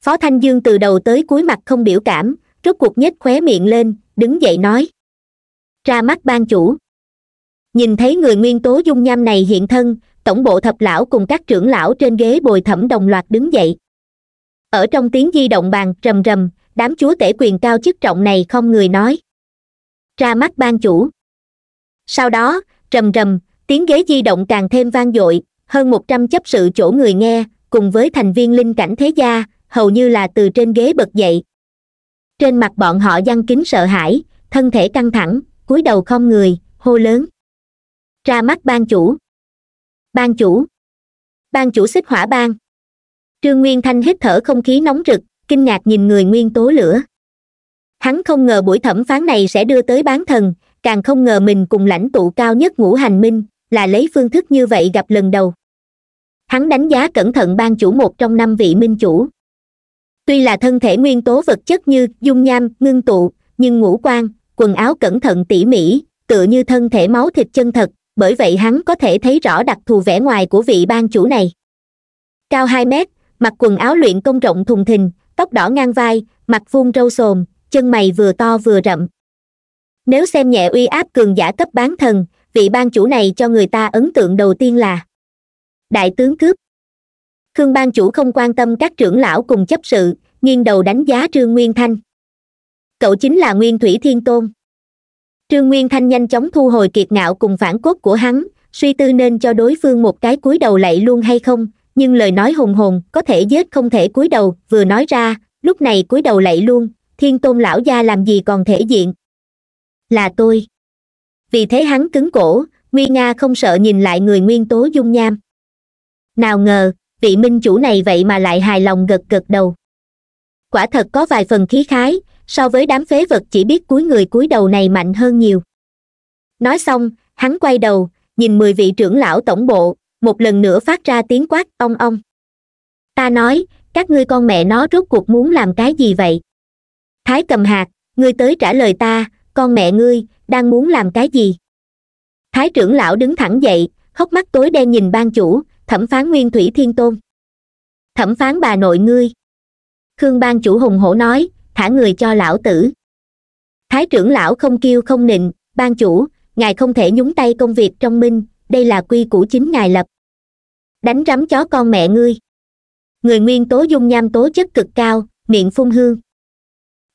phó thanh dương từ đầu tới cuối mặt không biểu cảm rốt cuộc nhếch khóe miệng lên đứng dậy nói ra mắt ban chủ nhìn thấy người nguyên tố dung nham này hiện thân tổng bộ thập lão cùng các trưởng lão trên ghế bồi thẩm đồng loạt đứng dậy ở trong tiếng di động bàn rầm rầm đám chúa tể quyền cao chức trọng này không người nói ra mắt ban chủ sau đó rầm rầm tiếng ghế di động càng thêm vang dội hơn một trăm chấp sự chỗ người nghe cùng với thành viên linh cảnh thế gia hầu như là từ trên ghế bật dậy trên mặt bọn họ giăng kín sợ hãi thân thể căng thẳng cúi đầu không người hô lớn ra mắt ban chủ ban chủ ban chủ xích hỏa ban trương nguyên thanh hít thở không khí nóng rực kinh ngạc nhìn người nguyên tố lửa hắn không ngờ buổi thẩm phán này sẽ đưa tới bán thần càng không ngờ mình cùng lãnh tụ cao nhất ngũ hành minh là lấy phương thức như vậy gặp lần đầu hắn đánh giá cẩn thận ban chủ một trong năm vị minh chủ tuy là thân thể nguyên tố vật chất như dung nham ngưng tụ nhưng ngũ quan quần áo cẩn thận tỉ mỉ tựa như thân thể máu thịt chân thật bởi vậy hắn có thể thấy rõ đặc thù vẻ ngoài của vị ban chủ này cao hai mét mặc quần áo luyện công rộng thùng thình tóc đỏ ngang vai mặt vuông râu xồm chân mày vừa to vừa rậm nếu xem nhẹ uy áp cường giả cấp bán thần vị ban chủ này cho người ta ấn tượng đầu tiên là đại tướng cướp khương ban chủ không quan tâm các trưởng lão cùng chấp sự nghiêng đầu đánh giá trương nguyên thanh cậu chính là nguyên thủy thiên tôn trương nguyên thanh nhanh chóng thu hồi kiệt ngạo cùng phản cốt của hắn suy tư nên cho đối phương một cái cúi đầu lạy luôn hay không nhưng lời nói hùng hồn có thể giết không thể cúi đầu vừa nói ra lúc này cúi đầu lạy luôn thiên tôn lão gia làm gì còn thể diện là tôi vì thế hắn cứng cổ nguy nga không sợ nhìn lại người nguyên tố dung nham nào ngờ vị minh chủ này vậy mà lại hài lòng gật gật đầu quả thật có vài phần khí khái so với đám phế vật chỉ biết cúi người cúi đầu này mạnh hơn nhiều nói xong hắn quay đầu nhìn mười vị trưởng lão tổng bộ một lần nữa phát ra tiếng quát ong ong ta nói các ngươi con mẹ nó rốt cuộc muốn làm cái gì vậy thái cầm hạt ngươi tới trả lời ta con mẹ ngươi đang muốn làm cái gì thái trưởng lão đứng thẳng dậy hốc mắt tối đen nhìn ban chủ thẩm phán nguyên thủy thiên tôn thẩm phán bà nội ngươi khương ban chủ hùng hổ nói thả người cho lão tử thái trưởng lão không kêu không nịnh ban chủ ngài không thể nhúng tay công việc trong minh đây là quy củ chính ngài lập đánh rắm chó con mẹ ngươi người nguyên tố dung nham tố chất cực cao miệng phun hương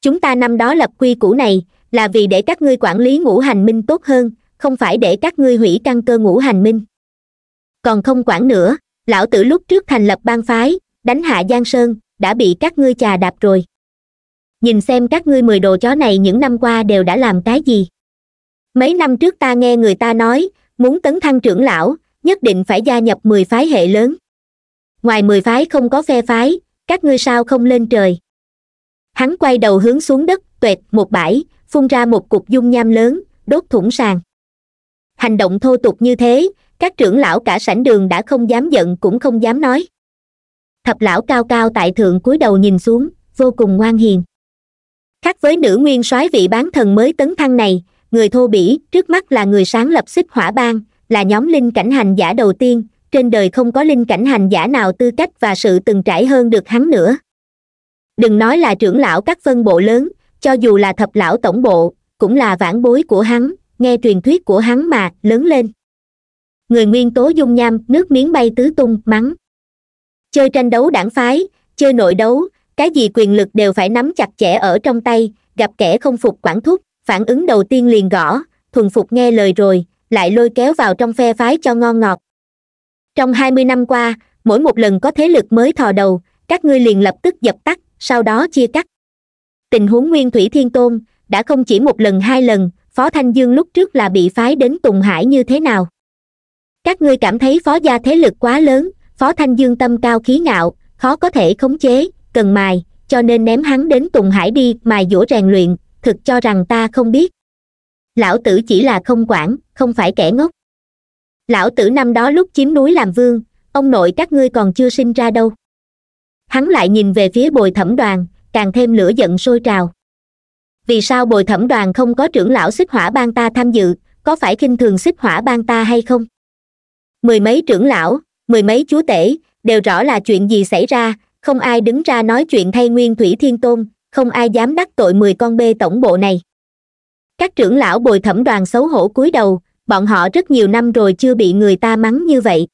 chúng ta năm đó lập quy củ này là vì để các ngươi quản lý ngũ hành minh tốt hơn không phải để các ngươi hủy căn cơ ngũ hành minh còn không quản nữa lão tử lúc trước thành lập bang phái đánh hạ giang sơn đã bị các ngươi chà đạp rồi nhìn xem các ngươi mười đồ chó này những năm qua đều đã làm cái gì mấy năm trước ta nghe người ta nói muốn tấn thăng trưởng lão nhất định phải gia nhập mười phái hệ lớn ngoài mười phái không có phe phái các ngươi sao không lên trời hắn quay đầu hướng xuống đất tuệt một bãi phun ra một cục dung nham lớn đốt thủng sàn hành động thô tục như thế các trưởng lão cả sảnh đường đã không dám giận cũng không dám nói thập lão cao cao tại thượng cúi đầu nhìn xuống vô cùng ngoan hiền khác với nữ nguyên soái vị bán thần mới tấn thăng này người thô bỉ trước mắt là người sáng lập xích hỏa bang là nhóm linh cảnh hành giả đầu tiên trên đời không có linh cảnh hành giả nào tư cách và sự từng trải hơn được hắn nữa đừng nói là trưởng lão các phân bộ lớn cho dù là thập lão tổng bộ cũng là vãn bối của hắn nghe truyền thuyết của hắn mà lớn lên người nguyên tố dung nham nước miếng bay tứ tung mắng chơi tranh đấu đảng phái chơi nội đấu cái gì quyền lực đều phải nắm chặt chẽ ở trong tay gặp kẻ không phục quản thúc phản ứng đầu tiên liền gõ thuần phục nghe lời rồi lại lôi kéo vào trong phe phái cho ngon ngọt trong hai mươi năm qua mỗi một lần có thế lực mới thò đầu các ngươi liền lập tức dập tắt sau đó chia cắt tình huống nguyên thủy thiên tôn đã không chỉ một lần hai lần phó thanh dương lúc trước là bị phái đến tùng hải như thế nào các ngươi cảm thấy phó gia thế lực quá lớn phó thanh dương tâm cao khí ngạo khó có thể khống chế cần mài cho nên ném hắn đến tùng hải đi mài dũa rèn luyện thực cho rằng ta không biết lão tử chỉ là không quản không phải kẻ ngốc lão tử năm đó lúc chiếm núi làm vương ông nội các ngươi còn chưa sinh ra đâu hắn lại nhìn về phía bồi thẩm đoàn càng thêm lửa giận sôi trào vì sao bồi thẩm đoàn không có trưởng lão xích hỏa bang ta tham dự có phải khinh thường xích hỏa bang ta hay không mười mấy trưởng lão mười mấy chúa tể đều rõ là chuyện gì xảy ra không ai đứng ra nói chuyện thay nguyên thủy thiên tôn không ai dám đắc tội mười con bê tổng bộ này các trưởng lão bồi thẩm đoàn xấu hổ cúi đầu bọn họ rất nhiều năm rồi chưa bị người ta mắng như vậy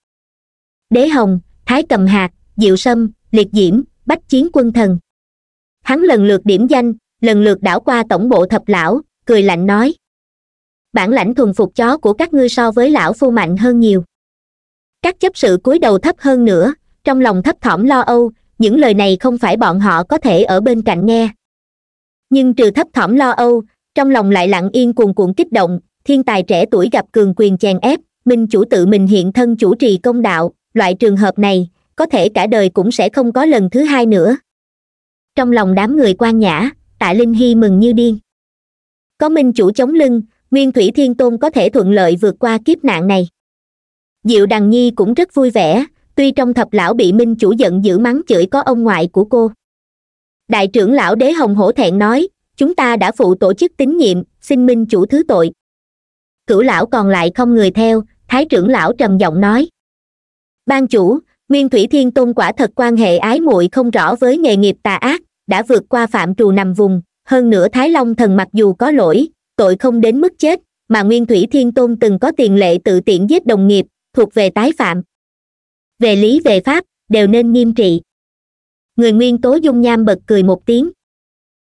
đế hồng thái cầm hạt diệu sâm liệt diễm bách chiến quân thần hắn lần lượt điểm danh lần lượt đảo qua tổng bộ thập lão cười lạnh nói bản lãnh thuần phục chó của các ngươi so với lão phu mạnh hơn nhiều các chấp sự cúi đầu thấp hơn nữa trong lòng thấp thỏm lo âu những lời này không phải bọn họ có thể ở bên cạnh nghe nhưng trừ thấp thỏm lo âu trong lòng lại lặng yên cuồn cuộn kích động thiên tài trẻ tuổi gặp cường quyền chèn ép minh chủ tự mình hiện thân chủ trì công đạo loại trường hợp này có thể cả đời cũng sẽ không có lần thứ hai nữa trong lòng đám người quan nhã tạ linh hy mừng như điên có minh chủ chống lưng nguyên thủy thiên tôn có thể thuận lợi vượt qua kiếp nạn này diệu đằng nhi cũng rất vui vẻ tuy trong thập lão bị minh chủ giận dữ mắng chửi có ông ngoại của cô đại trưởng lão đế hồng hổ thẹn nói chúng ta đã phụ tổ chức tín nhiệm xin minh chủ thứ tội cửu lão còn lại không người theo thái trưởng lão trầm giọng nói ban chủ nguyên thủy thiên tôn quả thật quan hệ ái muội không rõ với nghề nghiệp tà ác đã vượt qua phạm trù nằm vùng hơn nữa thái long thần mặc dù có lỗi tội không đến mức chết mà nguyên thủy thiên tôn từng có tiền lệ tự tiện giết đồng nghiệp thuộc về tái phạm về lý về pháp đều nên nghiêm trị người nguyên tố dung nham bật cười một tiếng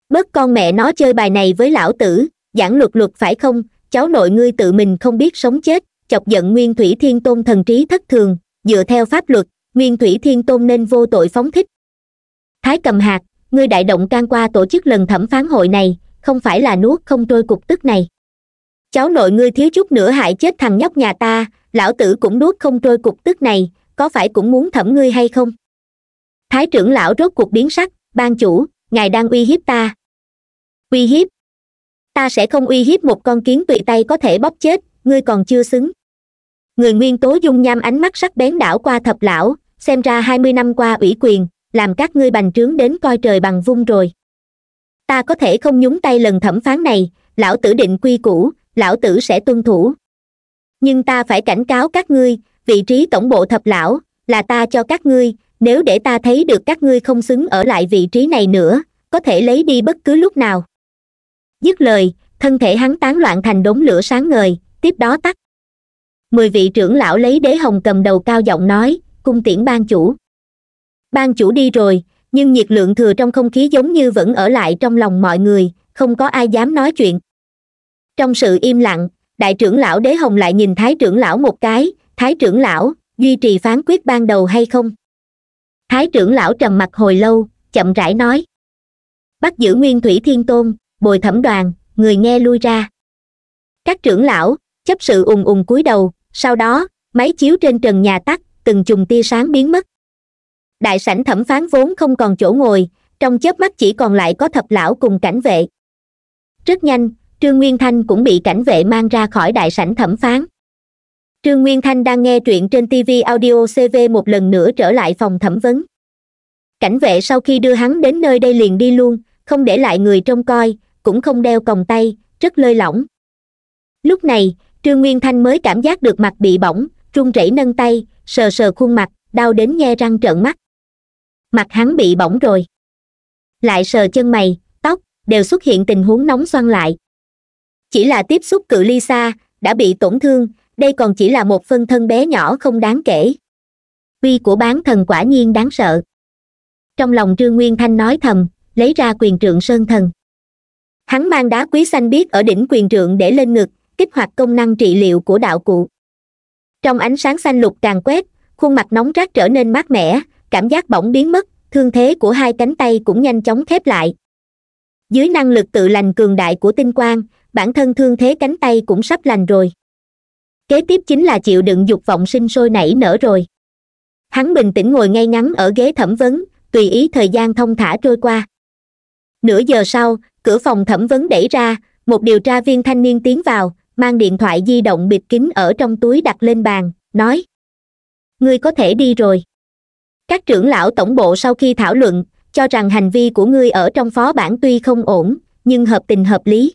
bớt con mẹ nó chơi bài này với lão tử giảng luật luật phải không cháu nội ngươi tự mình không biết sống chết chọc giận nguyên thủy thiên tôn thần trí thất thường dựa theo pháp luật nguyên thủy thiên tôn nên vô tội phóng thích thái cầm hạt ngươi đại động can qua tổ chức lần thẩm phán hội này không phải là nuốt không trôi cục tức này cháu nội ngươi thiếu chút nữa hại chết thằng nhóc nhà ta lão tử cũng nuốt không trôi cục tức này có phải cũng muốn thẩm ngươi hay không thái trưởng lão rốt cuộc biến sắc ban chủ ngài đang uy hiếp ta uy hiếp ta sẽ không uy hiếp một con kiến tùy tay có thể bóp chết ngươi còn chưa xứng người nguyên tố dung nham ánh mắt sắc bén đảo qua thập lão xem ra hai mươi năm qua ủy quyền làm các ngươi bành trướng đến coi trời bằng vung rồi ta có thể không nhúng tay lần thẩm phán này lão tử định quy củ lão tử sẽ tuân thủ nhưng ta phải cảnh cáo các ngươi vị trí tổng bộ thập lão là ta cho các ngươi nếu để ta thấy được các ngươi không xứng ở lại vị trí này nữa có thể lấy đi bất cứ lúc nào dứt lời thân thể hắn tán loạn thành đống lửa sáng ngời tiếp đó tắt mười vị trưởng lão lấy đế hồng cầm đầu cao giọng nói cung tiễn ban chủ ban chủ đi rồi nhưng nhiệt lượng thừa trong không khí giống như vẫn ở lại trong lòng mọi người không có ai dám nói chuyện trong sự im lặng đại trưởng lão đế hồng lại nhìn thái trưởng lão một cái thái trưởng lão duy trì phán quyết ban đầu hay không thái trưởng lão trầm mặt hồi lâu chậm rãi nói bắt giữ nguyên thủy thiên tôn bồi thẩm đoàn người nghe lui ra các trưởng lão chấp sự ùng ùng cúi đầu sau đó máy chiếu trên trần nhà tắt từng chùm tia sáng biến mất đại sảnh thẩm phán vốn không còn chỗ ngồi trong chớp mắt chỉ còn lại có thập lão cùng cảnh vệ rất nhanh trương nguyên thanh cũng bị cảnh vệ mang ra khỏi đại sảnh thẩm phán trương nguyên thanh đang nghe truyện trên tv audio cv một lần nữa trở lại phòng thẩm vấn cảnh vệ sau khi đưa hắn đến nơi đây liền đi luôn không để lại người trông coi cũng không đeo còng tay rất lơi lỏng lúc này trương nguyên thanh mới cảm giác được mặt bị bỏng run rẩy nâng tay sờ sờ khuôn mặt đau đến nghe răng trợn mắt mặt hắn bị bỏng rồi lại sờ chân mày tóc đều xuất hiện tình huống nóng xoăn lại chỉ là tiếp xúc cự ly xa đã bị tổn thương đây còn chỉ là một phân thân bé nhỏ không đáng kể uy của bán thần quả nhiên đáng sợ trong lòng trương nguyên thanh nói thầm lấy ra quyền trượng sơn thần hắn mang đá quý xanh biết ở đỉnh quyền trượng để lên ngực kích hoạt công năng trị liệu của đạo cụ trong ánh sáng xanh lục càng quét khuôn mặt nóng rát trở nên mát mẻ cảm giác bỗng biến mất thương thế của hai cánh tay cũng nhanh chóng khép lại dưới năng lực tự lành cường đại của tinh quang bản thân thương thế cánh tay cũng sắp lành rồi kế tiếp chính là chịu đựng dục vọng sinh sôi nảy nở rồi hắn bình tĩnh ngồi ngay ngắn ở ghế thẩm vấn tùy ý thời gian thông thả trôi qua nửa giờ sau cửa phòng thẩm vấn đẩy ra một điều tra viên thanh niên tiến vào mang điện thoại di động bịt kín ở trong túi đặt lên bàn nói ngươi có thể đi rồi các trưởng lão tổng bộ sau khi thảo luận cho rằng hành vi của ngươi ở trong phó bản tuy không ổn nhưng hợp tình hợp lý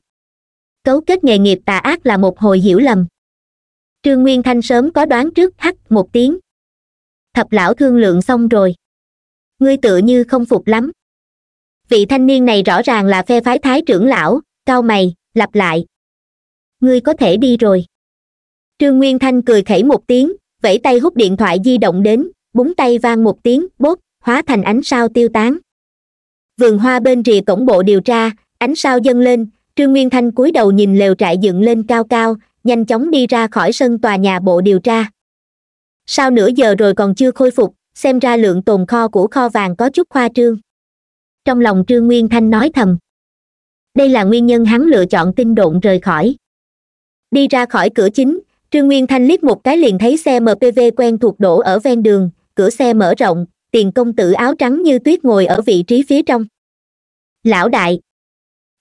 cấu kết nghề nghiệp tà ác là một hồi hiểu lầm trương nguyên thanh sớm có đoán trước hắt một tiếng thập lão thương lượng xong rồi ngươi tự như không phục lắm vị thanh niên này rõ ràng là phe phái thái trưởng lão cao mày lặp lại ngươi có thể đi rồi trương nguyên thanh cười khẩy một tiếng vẫy tay hút điện thoại di động đến búng tay vang một tiếng bốt hóa thành ánh sao tiêu tán vườn hoa bên rìa cổng bộ điều tra ánh sao dâng lên trương nguyên thanh cúi đầu nhìn lều trại dựng lên cao cao nhanh chóng đi ra khỏi sân tòa nhà bộ điều tra sau nửa giờ rồi còn chưa khôi phục xem ra lượng tồn kho của kho vàng có chút khoa trương trong lòng trương nguyên thanh nói thầm đây là nguyên nhân hắn lựa chọn tinh độn rời khỏi đi ra khỏi cửa chính trương nguyên thanh liếc một cái liền thấy xe mpv quen thuộc đổ ở ven đường cửa xe mở rộng tiền công tử áo trắng như tuyết ngồi ở vị trí phía trong lão đại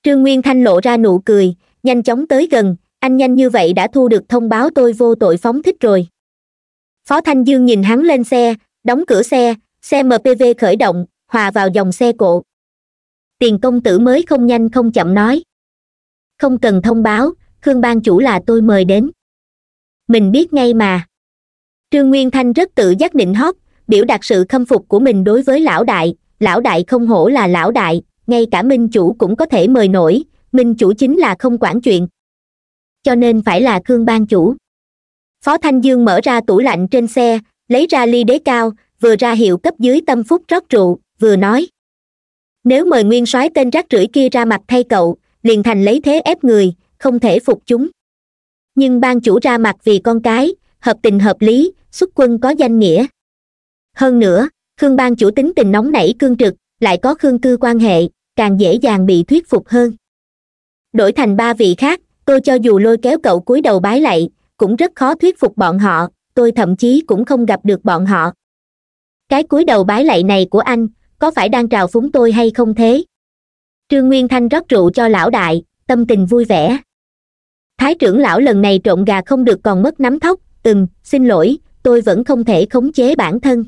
trương nguyên thanh lộ ra nụ cười nhanh chóng tới gần anh nhanh như vậy đã thu được thông báo tôi vô tội phóng thích rồi phó thanh dương nhìn hắn lên xe đóng cửa xe xe mpv khởi động hòa vào dòng xe cộ tiền công tử mới không nhanh không chậm nói không cần thông báo khương ban chủ là tôi mời đến mình biết ngay mà trương nguyên thanh rất tự giác định hót biểu đạt sự khâm phục của mình đối với lão đại lão đại không hổ là lão đại ngay cả minh chủ cũng có thể mời nổi minh chủ chính là không quản chuyện cho nên phải là khương ban chủ phó thanh dương mở ra tủ lạnh trên xe lấy ra ly đế cao vừa ra hiệu cấp dưới tâm phúc rót rượu vừa nói nếu mời nguyên soái tên rác rưởi kia ra mặt thay cậu liền thành lấy thế ép người không thể phục chúng nhưng ban chủ ra mặt vì con cái hợp tình hợp lý xuất quân có danh nghĩa hơn nữa khương ban chủ tính tình nóng nảy cương trực lại có khương cư quan hệ càng dễ dàng bị thuyết phục hơn đổi thành ba vị khác tôi cho dù lôi kéo cậu cúi đầu bái lạy cũng rất khó thuyết phục bọn họ tôi thậm chí cũng không gặp được bọn họ cái cúi đầu bái lạy này của anh có phải đang trào phúng tôi hay không thế trương nguyên thanh rót rượu cho lão đại tâm tình vui vẻ thái trưởng lão lần này trộn gà không được còn mất nắm thóc từng xin lỗi tôi vẫn không thể khống chế bản thân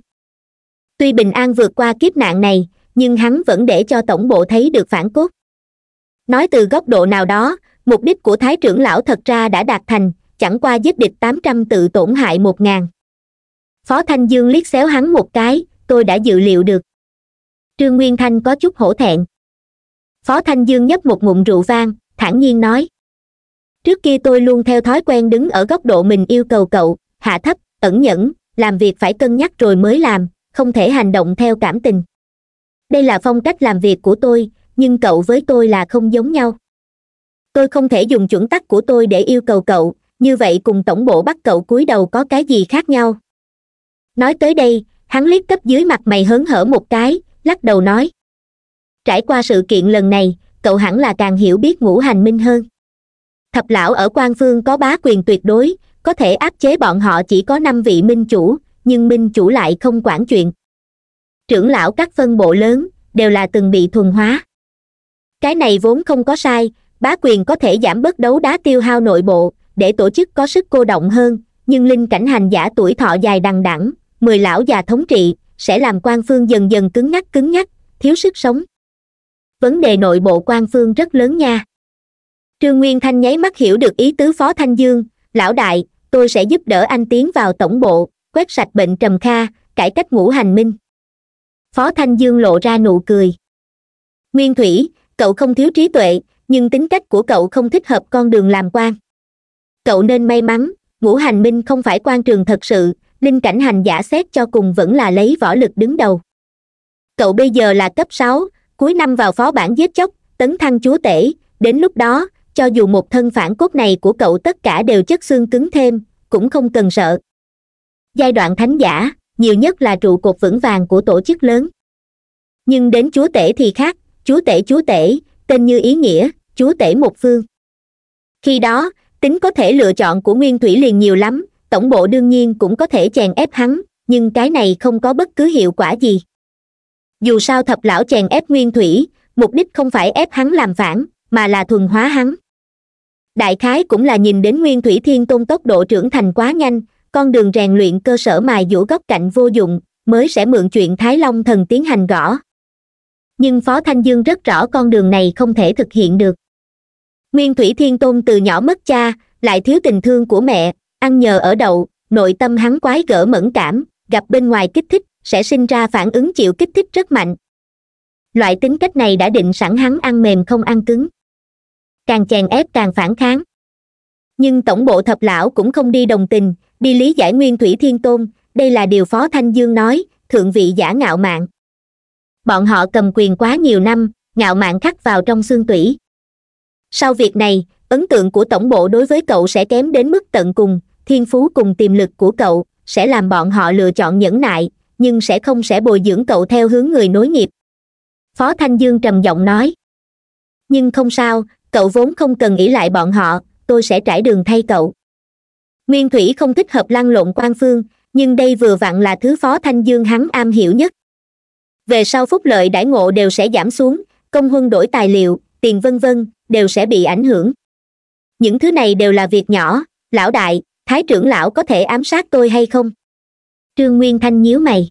tuy bình an vượt qua kiếp nạn này nhưng hắn vẫn để cho tổng bộ thấy được phản cốt nói từ góc độ nào đó mục đích của thái trưởng lão thật ra đã đạt thành chẳng qua giết địch tám trăm tự tổn hại một ngàn phó thanh dương liếc xéo hắn một cái tôi đã dự liệu được trương nguyên thanh có chút hổ thẹn phó thanh dương nhấp một ngụm rượu vang thản nhiên nói trước kia tôi luôn theo thói quen đứng ở góc độ mình yêu cầu cậu hạ thấp ẩn nhẫn làm việc phải cân nhắc rồi mới làm không thể hành động theo cảm tình đây là phong cách làm việc của tôi nhưng cậu với tôi là không giống nhau tôi không thể dùng chuẩn tắc của tôi để yêu cầu cậu như vậy cùng tổng bộ bắt cậu cúi đầu có cái gì khác nhau nói tới đây hắn liếc cấp dưới mặt mày hớn hở một cái lắc đầu nói trải qua sự kiện lần này cậu hẳn là càng hiểu biết ngũ hành minh hơn thập lão ở quan phương có bá quyền tuyệt đối có thể áp chế bọn họ chỉ có năm vị minh chủ nhưng minh chủ lại không quản chuyện trưởng lão các phân bộ lớn đều là từng bị thuần hóa cái này vốn không có sai bá quyền có thể giảm bớt đấu đá tiêu hao nội bộ để tổ chức có sức cô động hơn nhưng linh cảnh hành giả tuổi thọ dài đằng đẵng mười lão già thống trị sẽ làm quan phương dần dần cứng nhắc cứng nhắc, thiếu sức sống vấn đề nội bộ quan phương rất lớn nha trương nguyên thanh nháy mắt hiểu được ý tứ phó thanh dương lão đại tôi sẽ giúp đỡ anh tiến vào tổng bộ quét sạch bệnh trầm kha cải cách ngũ hành minh phó thanh dương lộ ra nụ cười nguyên thủy cậu không thiếu trí tuệ nhưng tính cách của cậu không thích hợp con đường làm quan cậu nên may mắn ngũ hành minh không phải quan trường thật sự linh cảnh hành giả xét cho cùng vẫn là lấy võ lực đứng đầu cậu bây giờ là cấp sáu cuối năm vào phó bản giết chóc tấn thăng chúa tể đến lúc đó cho dù một thân phản cốt này của cậu tất cả đều chất xương cứng thêm cũng không cần sợ giai đoạn thánh giả nhiều nhất là trụ cột vững vàng của tổ chức lớn nhưng đến chúa tể thì khác chúa tể chúa tể tên như ý nghĩa chúa tể một phương khi đó tính có thể lựa chọn của nguyên thủy liền nhiều lắm tổng bộ đương nhiên cũng có thể chèn ép hắn nhưng cái này không có bất cứ hiệu quả gì dù sao thập lão chèn ép nguyên thủy mục đích không phải ép hắn làm phản mà là thuần hóa hắn đại khái cũng là nhìn đến nguyên thủy thiên tôn tốc độ trưởng thành quá nhanh con đường rèn luyện cơ sở mài dũa góc cạnh vô dụng mới sẽ mượn chuyện thái long thần tiến hành gõ nhưng phó thanh dương rất rõ con đường này không thể thực hiện được nguyên thủy thiên tôn từ nhỏ mất cha lại thiếu tình thương của mẹ ăn nhờ ở đậu nội tâm hắn quái gở mẫn cảm gặp bên ngoài kích thích sẽ sinh ra phản ứng chịu kích thích rất mạnh loại tính cách này đã định sẵn hắn ăn mềm không ăn cứng càng chèn ép càng phản kháng nhưng tổng bộ thập lão cũng không đi đồng tình đi lý giải nguyên thủy thiên tôn đây là điều phó thanh dương nói thượng vị giả ngạo mạn bọn họ cầm quyền quá nhiều năm ngạo mạn khắc vào trong xương tủy sau việc này ấn tượng của tổng bộ đối với cậu sẽ kém đến mức tận cùng thiên phú cùng tiềm lực của cậu sẽ làm bọn họ lựa chọn nhẫn nại nhưng sẽ không sẽ bồi dưỡng cậu theo hướng người nối nghiệp phó thanh dương trầm giọng nói nhưng không sao cậu vốn không cần nghĩ lại bọn họ tôi sẽ trải đường thay cậu nguyên thủy không thích hợp lăn lộn quan phương nhưng đây vừa vặn là thứ phó thanh dương hắn am hiểu nhất về sau phúc lợi đãi ngộ đều sẽ giảm xuống công huân đổi tài liệu tiền vân vân đều sẽ bị ảnh hưởng những thứ này đều là việc nhỏ lão đại thái trưởng lão có thể ám sát tôi hay không trương nguyên thanh nhíu mày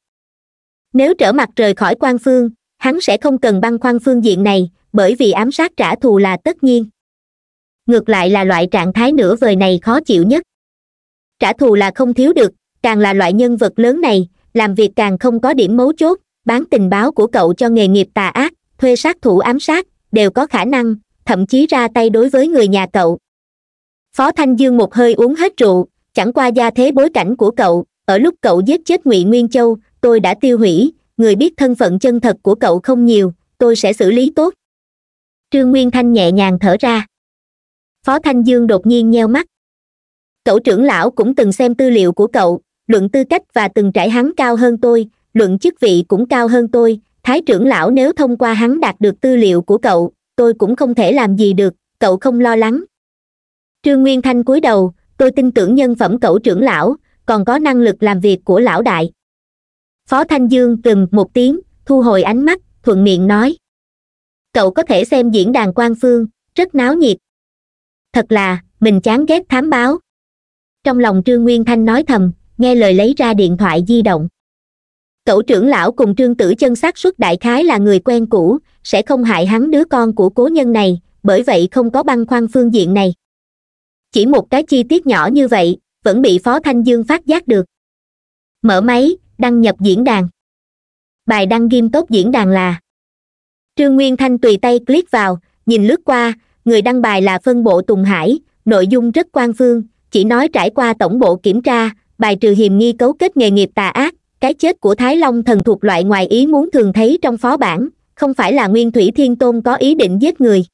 nếu trở mặt rời khỏi quan phương hắn sẽ không cần băn khoăn phương diện này bởi vì ám sát trả thù là tất nhiên ngược lại là loại trạng thái nửa vời này khó chịu nhất trả thù là không thiếu được càng là loại nhân vật lớn này làm việc càng không có điểm mấu chốt bán tình báo của cậu cho nghề nghiệp tà ác thuê sát thủ ám sát đều có khả năng thậm chí ra tay đối với người nhà cậu phó thanh dương một hơi uống hết rượu chẳng qua gia thế bối cảnh của cậu ở lúc cậu giết chết ngụy nguyên châu tôi đã tiêu hủy người biết thân phận chân thật của cậu không nhiều tôi sẽ xử lý tốt trương nguyên thanh nhẹ nhàng thở ra phó thanh dương đột nhiên nheo mắt cậu trưởng lão cũng từng xem tư liệu của cậu luận tư cách và từng trải hắn cao hơn tôi luận chức vị cũng cao hơn tôi thái trưởng lão nếu thông qua hắn đạt được tư liệu của cậu tôi cũng không thể làm gì được cậu không lo lắng trương nguyên thanh cúi đầu tôi tin tưởng nhân phẩm cậu trưởng lão còn có năng lực làm việc của lão đại phó thanh dương từng một tiếng thu hồi ánh mắt thuận miệng nói cậu có thể xem diễn đàn quan phương rất náo nhiệt thật là mình chán ghét thám báo trong lòng trương nguyên thanh nói thầm nghe lời lấy ra điện thoại di động cậu trưởng lão cùng trương tử chân xác suất đại khái là người quen cũ sẽ không hại hắn đứa con của cố nhân này bởi vậy không có băn khoăn phương diện này chỉ một cái chi tiết nhỏ như vậy vẫn bị phó thanh dương phát giác được mở máy đăng nhập diễn đàn bài đăng ghim tốt diễn đàn là trương nguyên thanh tùy tay click vào nhìn lướt qua người đăng bài là phân bộ tùng hải nội dung rất quan phương chỉ nói trải qua tổng bộ kiểm tra bài trừ hiềm nghi cấu kết nghề nghiệp tà ác cái chết của thái long thần thuộc loại ngoài ý muốn thường thấy trong phó bản không phải là nguyên thủy thiên tôn có ý định giết người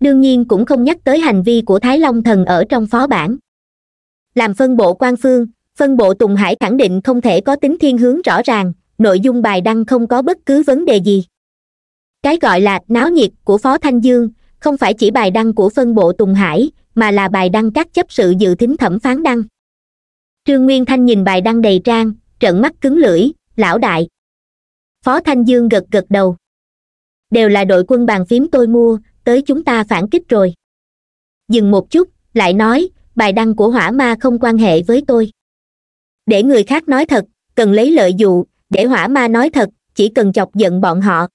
đương nhiên cũng không nhắc tới hành vi của thái long thần ở trong phó bản làm phân bộ quan phương phân bộ tùng hải khẳng định không thể có tính thiên hướng rõ ràng nội dung bài đăng không có bất cứ vấn đề gì cái gọi là náo nhiệt của phó thanh dương không phải chỉ bài đăng của phân bộ tùng hải mà là bài đăng các chấp sự dự thính thẩm phán đăng trương nguyên thanh nhìn bài đăng đầy trang trận mắt cứng lưỡi lão đại phó thanh dương gật gật đầu đều là đội quân bàn phím tôi mua tới chúng ta phản kích rồi dừng một chút lại nói bài đăng của hỏa ma không quan hệ với tôi để người khác nói thật cần lấy lợi dụ để hỏa ma nói thật chỉ cần chọc giận bọn họ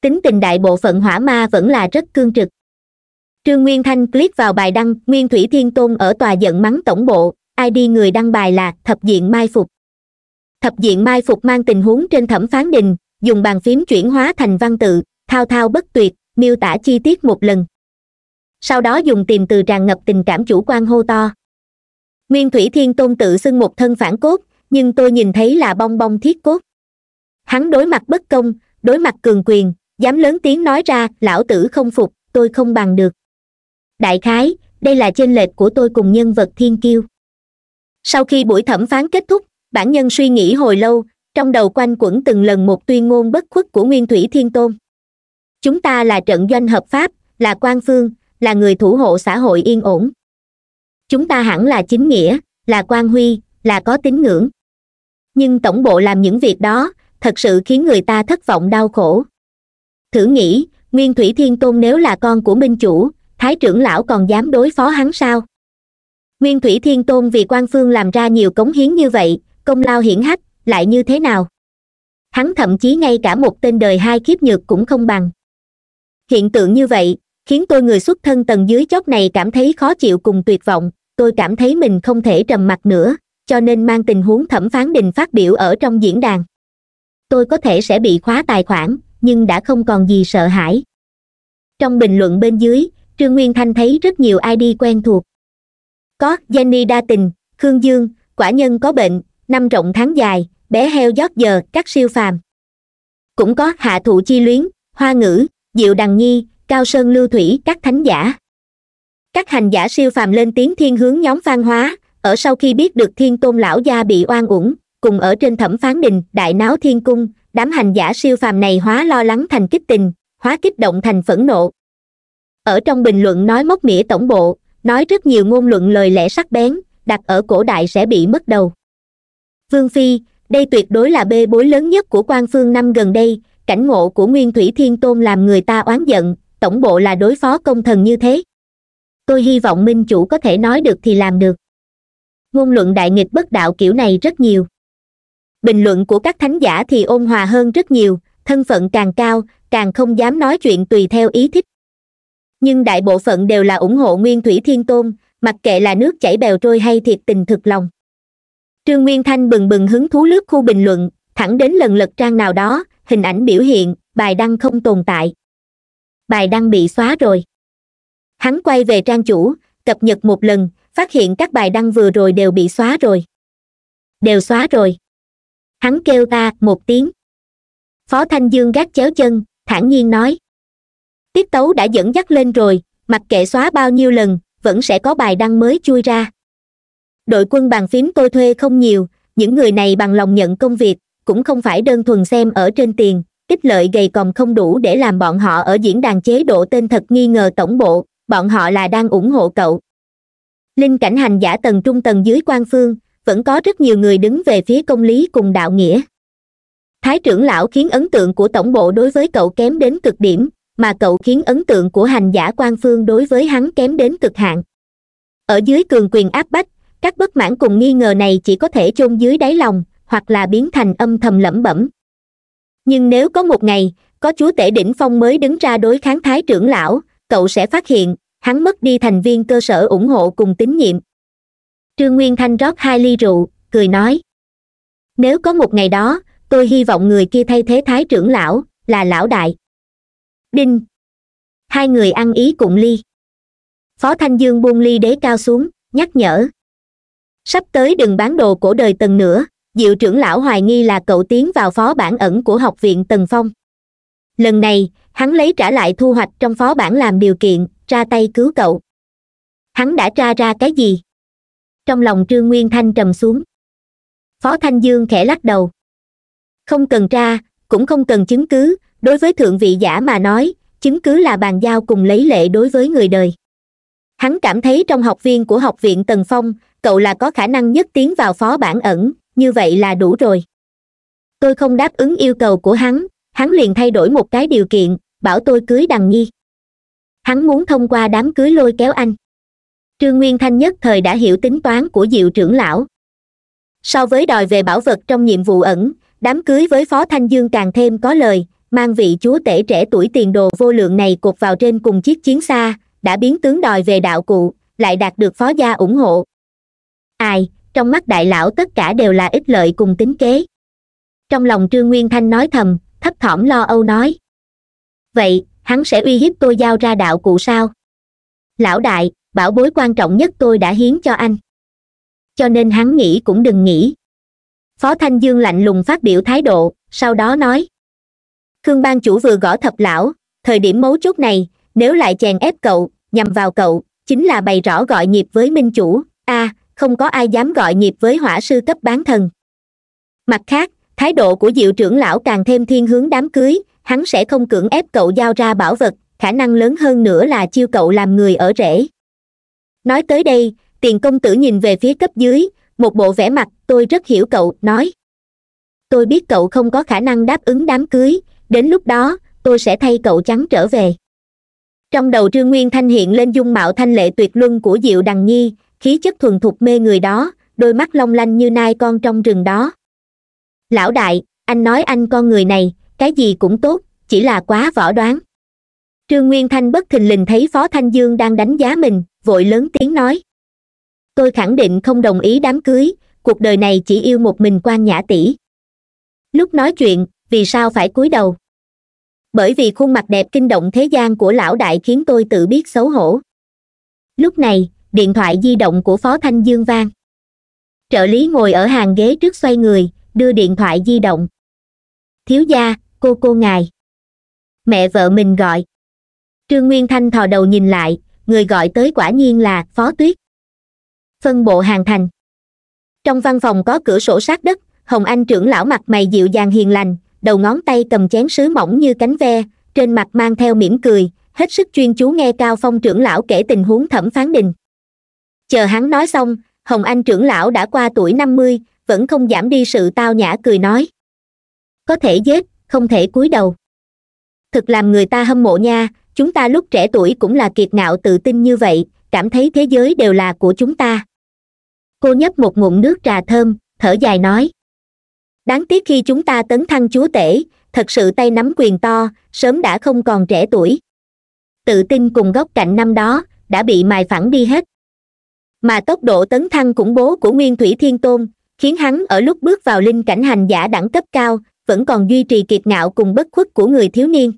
tính tình đại bộ phận hỏa ma vẫn là rất cương trực trương nguyên thanh click vào bài đăng nguyên thủy thiên tôn ở tòa giận mắng tổng bộ id người đăng bài là thập diện mai phục thập diện mai phục mang tình huống trên thẩm phán đình dùng bàn phím chuyển hóa thành văn tự thao thao bất tuyệt miêu tả chi tiết một lần sau đó dùng tìm từ tràn ngập tình cảm chủ quan hô to nguyên thủy thiên tôn tự xưng một thân phản cốt nhưng tôi nhìn thấy là bong bong thiết cốt hắn đối mặt bất công đối mặt cường quyền dám lớn tiếng nói ra lão tử không phục tôi không bằng được đại khái đây là chênh lệch của tôi cùng nhân vật thiên kiêu sau khi buổi thẩm phán kết thúc bản nhân suy nghĩ hồi lâu trong đầu quanh quẩn từng lần một tuyên ngôn bất khuất của nguyên thủy thiên tôn chúng ta là trận doanh hợp pháp là quan phương là người thủ hộ xã hội yên ổn chúng ta hẳn là chính nghĩa là quan huy là có tín ngưỡng nhưng tổng bộ làm những việc đó thật sự khiến người ta thất vọng đau khổ thử nghĩ nguyên thủy thiên tôn nếu là con của minh chủ thái trưởng lão còn dám đối phó hắn sao nguyên thủy thiên tôn vì quan phương làm ra nhiều cống hiến như vậy công lao hiển hách lại như thế nào hắn thậm chí ngay cả một tên đời hai kiếp nhược cũng không bằng hiện tượng như vậy khiến tôi người xuất thân tầng dưới chót này cảm thấy khó chịu cùng tuyệt vọng tôi cảm thấy mình không thể trầm mặc nữa cho nên mang tình huống thẩm phán đình phát biểu ở trong diễn đàn tôi có thể sẽ bị khóa tài khoản nhưng đã không còn gì sợ hãi trong bình luận bên dưới trương nguyên thanh thấy rất nhiều id quen thuộc có jenny đa tình khương dương quả nhân có bệnh năm rộng tháng dài bé heo giót giờ các siêu phàm cũng có hạ thụ chi luyến hoa ngữ diệu đằng nhi cao sơn lưu thủy các thánh giả các hành giả siêu phàm lên tiếng thiên hướng nhóm phan hóa ở sau khi biết được thiên tôn lão gia bị oan uổng cùng ở trên thẩm phán đình đại náo thiên cung đám hành giả siêu phàm này hóa lo lắng thành kích tình hóa kích động thành phẫn nộ ở trong bình luận nói móc mỉa tổng bộ nói rất nhiều ngôn luận lời lẽ sắc bén đặt ở cổ đại sẽ bị mất đầu vương phi đây tuyệt đối là bê bối lớn nhất của quan phương năm gần đây cảnh ngộ của nguyên thủy thiên tôn làm người ta oán giận tổng bộ là đối phó công thần như thế tôi hy vọng minh chủ có thể nói được thì làm được ngôn luận đại nghịch bất đạo kiểu này rất nhiều bình luận của các thánh giả thì ôn hòa hơn rất nhiều thân phận càng cao càng không dám nói chuyện tùy theo ý thích nhưng đại bộ phận đều là ủng hộ nguyên thủy thiên tôn mặc kệ là nước chảy bèo trôi hay thiệt tình thực lòng trương nguyên thanh bừng bừng hứng thú lướt khu bình luận thẳng đến lần lật trang nào đó hình ảnh biểu hiện bài đăng không tồn tại bài đăng bị xóa rồi hắn quay về trang chủ cập nhật một lần phát hiện các bài đăng vừa rồi đều bị xóa rồi đều xóa rồi hắn kêu ta một tiếng phó thanh dương gác chéo chân thản nhiên nói tiết tấu đã dẫn dắt lên rồi mặc kệ xóa bao nhiêu lần vẫn sẽ có bài đăng mới chui ra đội quân bàn phím tôi thuê không nhiều những người này bằng lòng nhận công việc cũng không phải đơn thuần xem ở trên tiền ích lợi gầy còm không đủ để làm bọn họ ở diễn đàn chế độ tên thật nghi ngờ tổng bộ bọn họ là đang ủng hộ cậu linh cảnh hành giả tầng trung tầng dưới quan phương vẫn có rất nhiều người đứng về phía công lý cùng đạo nghĩa thái trưởng lão khiến ấn tượng của tổng bộ đối với cậu kém đến cực điểm mà cậu khiến ấn tượng của hành giả quan phương đối với hắn kém đến cực hạn ở dưới cường quyền áp bách các bất mãn cùng nghi ngờ này chỉ có thể chôn dưới đáy lòng hoặc là biến thành âm thầm lẩm bẩm nhưng nếu có một ngày có chúa tể đỉnh phong mới đứng ra đối kháng thái trưởng lão cậu sẽ phát hiện hắn mất đi thành viên cơ sở ủng hộ cùng tín nhiệm trương nguyên thanh rót hai ly rượu cười nói nếu có một ngày đó tôi hy vọng người kia thay thế thái trưởng lão là lão đại đinh hai người ăn ý cùng ly phó thanh dương buông ly đế cao xuống nhắc nhở sắp tới đừng bán đồ cổ đời tầng nữa diệu trưởng lão hoài nghi là cậu tiến vào phó bản ẩn của học viện tần phong lần này hắn lấy trả lại thu hoạch trong phó bản làm điều kiện ra tay cứu cậu hắn đã tra ra cái gì trong lòng trương nguyên thanh trầm xuống phó thanh dương khẽ lắc đầu không cần tra cũng không cần chứng cứ đối với thượng vị giả mà nói chứng cứ là bàn giao cùng lấy lệ đối với người đời hắn cảm thấy trong học viên của học viện tần phong cậu là có khả năng nhất tiến vào phó bản ẩn như vậy là đủ rồi tôi không đáp ứng yêu cầu của hắn hắn liền thay đổi một cái điều kiện bảo tôi cưới đằng nhi hắn muốn thông qua đám cưới lôi kéo anh trương nguyên thanh nhất thời đã hiểu tính toán của diệu trưởng lão so với đòi về bảo vật trong nhiệm vụ ẩn đám cưới với phó thanh dương càng thêm có lời mang vị chúa tể trẻ tuổi tiền đồ vô lượng này cột vào trên cùng chiếc chiến xa đã biến tướng đòi về đạo cụ lại đạt được phó gia ủng hộ ai trong mắt đại lão tất cả đều là ích lợi cùng tính kế trong lòng trương nguyên thanh nói thầm thấp thỏm lo âu nói vậy hắn sẽ uy hiếp tôi giao ra đạo cụ sao lão đại bảo bối quan trọng nhất tôi đã hiến cho anh cho nên hắn nghĩ cũng đừng nghĩ phó thanh dương lạnh lùng phát biểu thái độ sau đó nói khương ban chủ vừa gõ thập lão thời điểm mấu chốt này nếu lại chèn ép cậu nhằm vào cậu chính là bày rõ gọi nghiệp với minh chủ a à, không có ai dám gọi nhịp với hỏa sư cấp bán thần mặt khác thái độ của diệu trưởng lão càng thêm thiên hướng đám cưới hắn sẽ không cưỡng ép cậu giao ra bảo vật khả năng lớn hơn nữa là chiêu cậu làm người ở rễ nói tới đây tiền công tử nhìn về phía cấp dưới một bộ vẻ mặt tôi rất hiểu cậu nói tôi biết cậu không có khả năng đáp ứng đám cưới đến lúc đó tôi sẽ thay cậu trắng trở về trong đầu trương nguyên thanh hiện lên dung mạo thanh lệ tuyệt luân của diệu đằng nhi khí chất thuần thục mê người đó đôi mắt long lanh như nai con trong rừng đó lão đại anh nói anh con người này cái gì cũng tốt chỉ là quá võ đoán trương nguyên thanh bất thình lình thấy phó thanh dương đang đánh giá mình vội lớn tiếng nói tôi khẳng định không đồng ý đám cưới cuộc đời này chỉ yêu một mình quan nhã tỷ lúc nói chuyện vì sao phải cúi đầu bởi vì khuôn mặt đẹp kinh động thế gian của lão đại khiến tôi tự biết xấu hổ lúc này điện thoại di động của phó thanh dương vang trợ lý ngồi ở hàng ghế trước xoay người đưa điện thoại di động thiếu gia cô cô ngài mẹ vợ mình gọi trương nguyên thanh thò đầu nhìn lại người gọi tới quả nhiên là phó tuyết phân bộ hàng thành trong văn phòng có cửa sổ sát đất hồng anh trưởng lão mặt mày dịu dàng hiền lành đầu ngón tay cầm chén sứ mỏng như cánh ve trên mặt mang theo mỉm cười hết sức chuyên chú nghe cao phong trưởng lão kể tình huống thẩm phán đình chờ hắn nói xong hồng anh trưởng lão đã qua tuổi năm mươi vẫn không giảm đi sự tao nhã cười nói có thể giết không thể cúi đầu thực làm người ta hâm mộ nha chúng ta lúc trẻ tuổi cũng là kiệt ngạo tự tin như vậy cảm thấy thế giới đều là của chúng ta cô nhấp một ngụm nước trà thơm thở dài nói đáng tiếc khi chúng ta tấn thăng chúa tể thật sự tay nắm quyền to sớm đã không còn trẻ tuổi tự tin cùng góc cạnh năm đó đã bị mài phẳng đi hết mà tốc độ tấn thăng khủng bố của nguyên thủy thiên tôn khiến hắn ở lúc bước vào linh cảnh hành giả đẳng cấp cao vẫn còn duy trì kiệt ngạo cùng bất khuất của người thiếu niên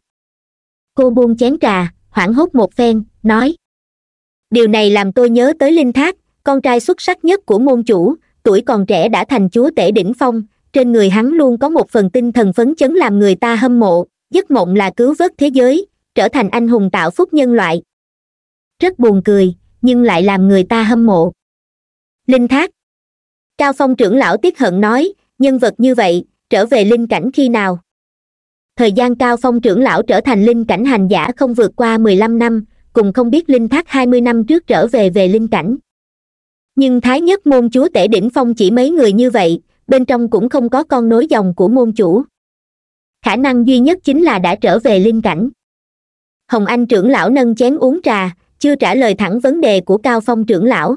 cô buông chén trà hoảng hốt một phen nói điều này làm tôi nhớ tới linh thác con trai xuất sắc nhất của môn chủ tuổi còn trẻ đã thành chúa tể đỉnh phong trên người hắn luôn có một phần tinh thần phấn chấn làm người ta hâm mộ giấc mộng là cứu vớt thế giới trở thành anh hùng tạo phúc nhân loại rất buồn cười nhưng lại làm người ta hâm mộ linh thác cao phong trưởng lão tiếc hận nói nhân vật như vậy trở về linh cảnh khi nào thời gian cao phong trưởng lão trở thành linh cảnh hành giả không vượt qua mười lăm năm cùng không biết linh thác hai mươi năm trước trở về về linh cảnh nhưng thái nhất môn chúa tể đỉnh phong chỉ mấy người như vậy bên trong cũng không có con nối dòng của môn chủ khả năng duy nhất chính là đã trở về linh cảnh hồng anh trưởng lão nâng chén uống trà chưa trả lời thẳng vấn đề của cao phong trưởng lão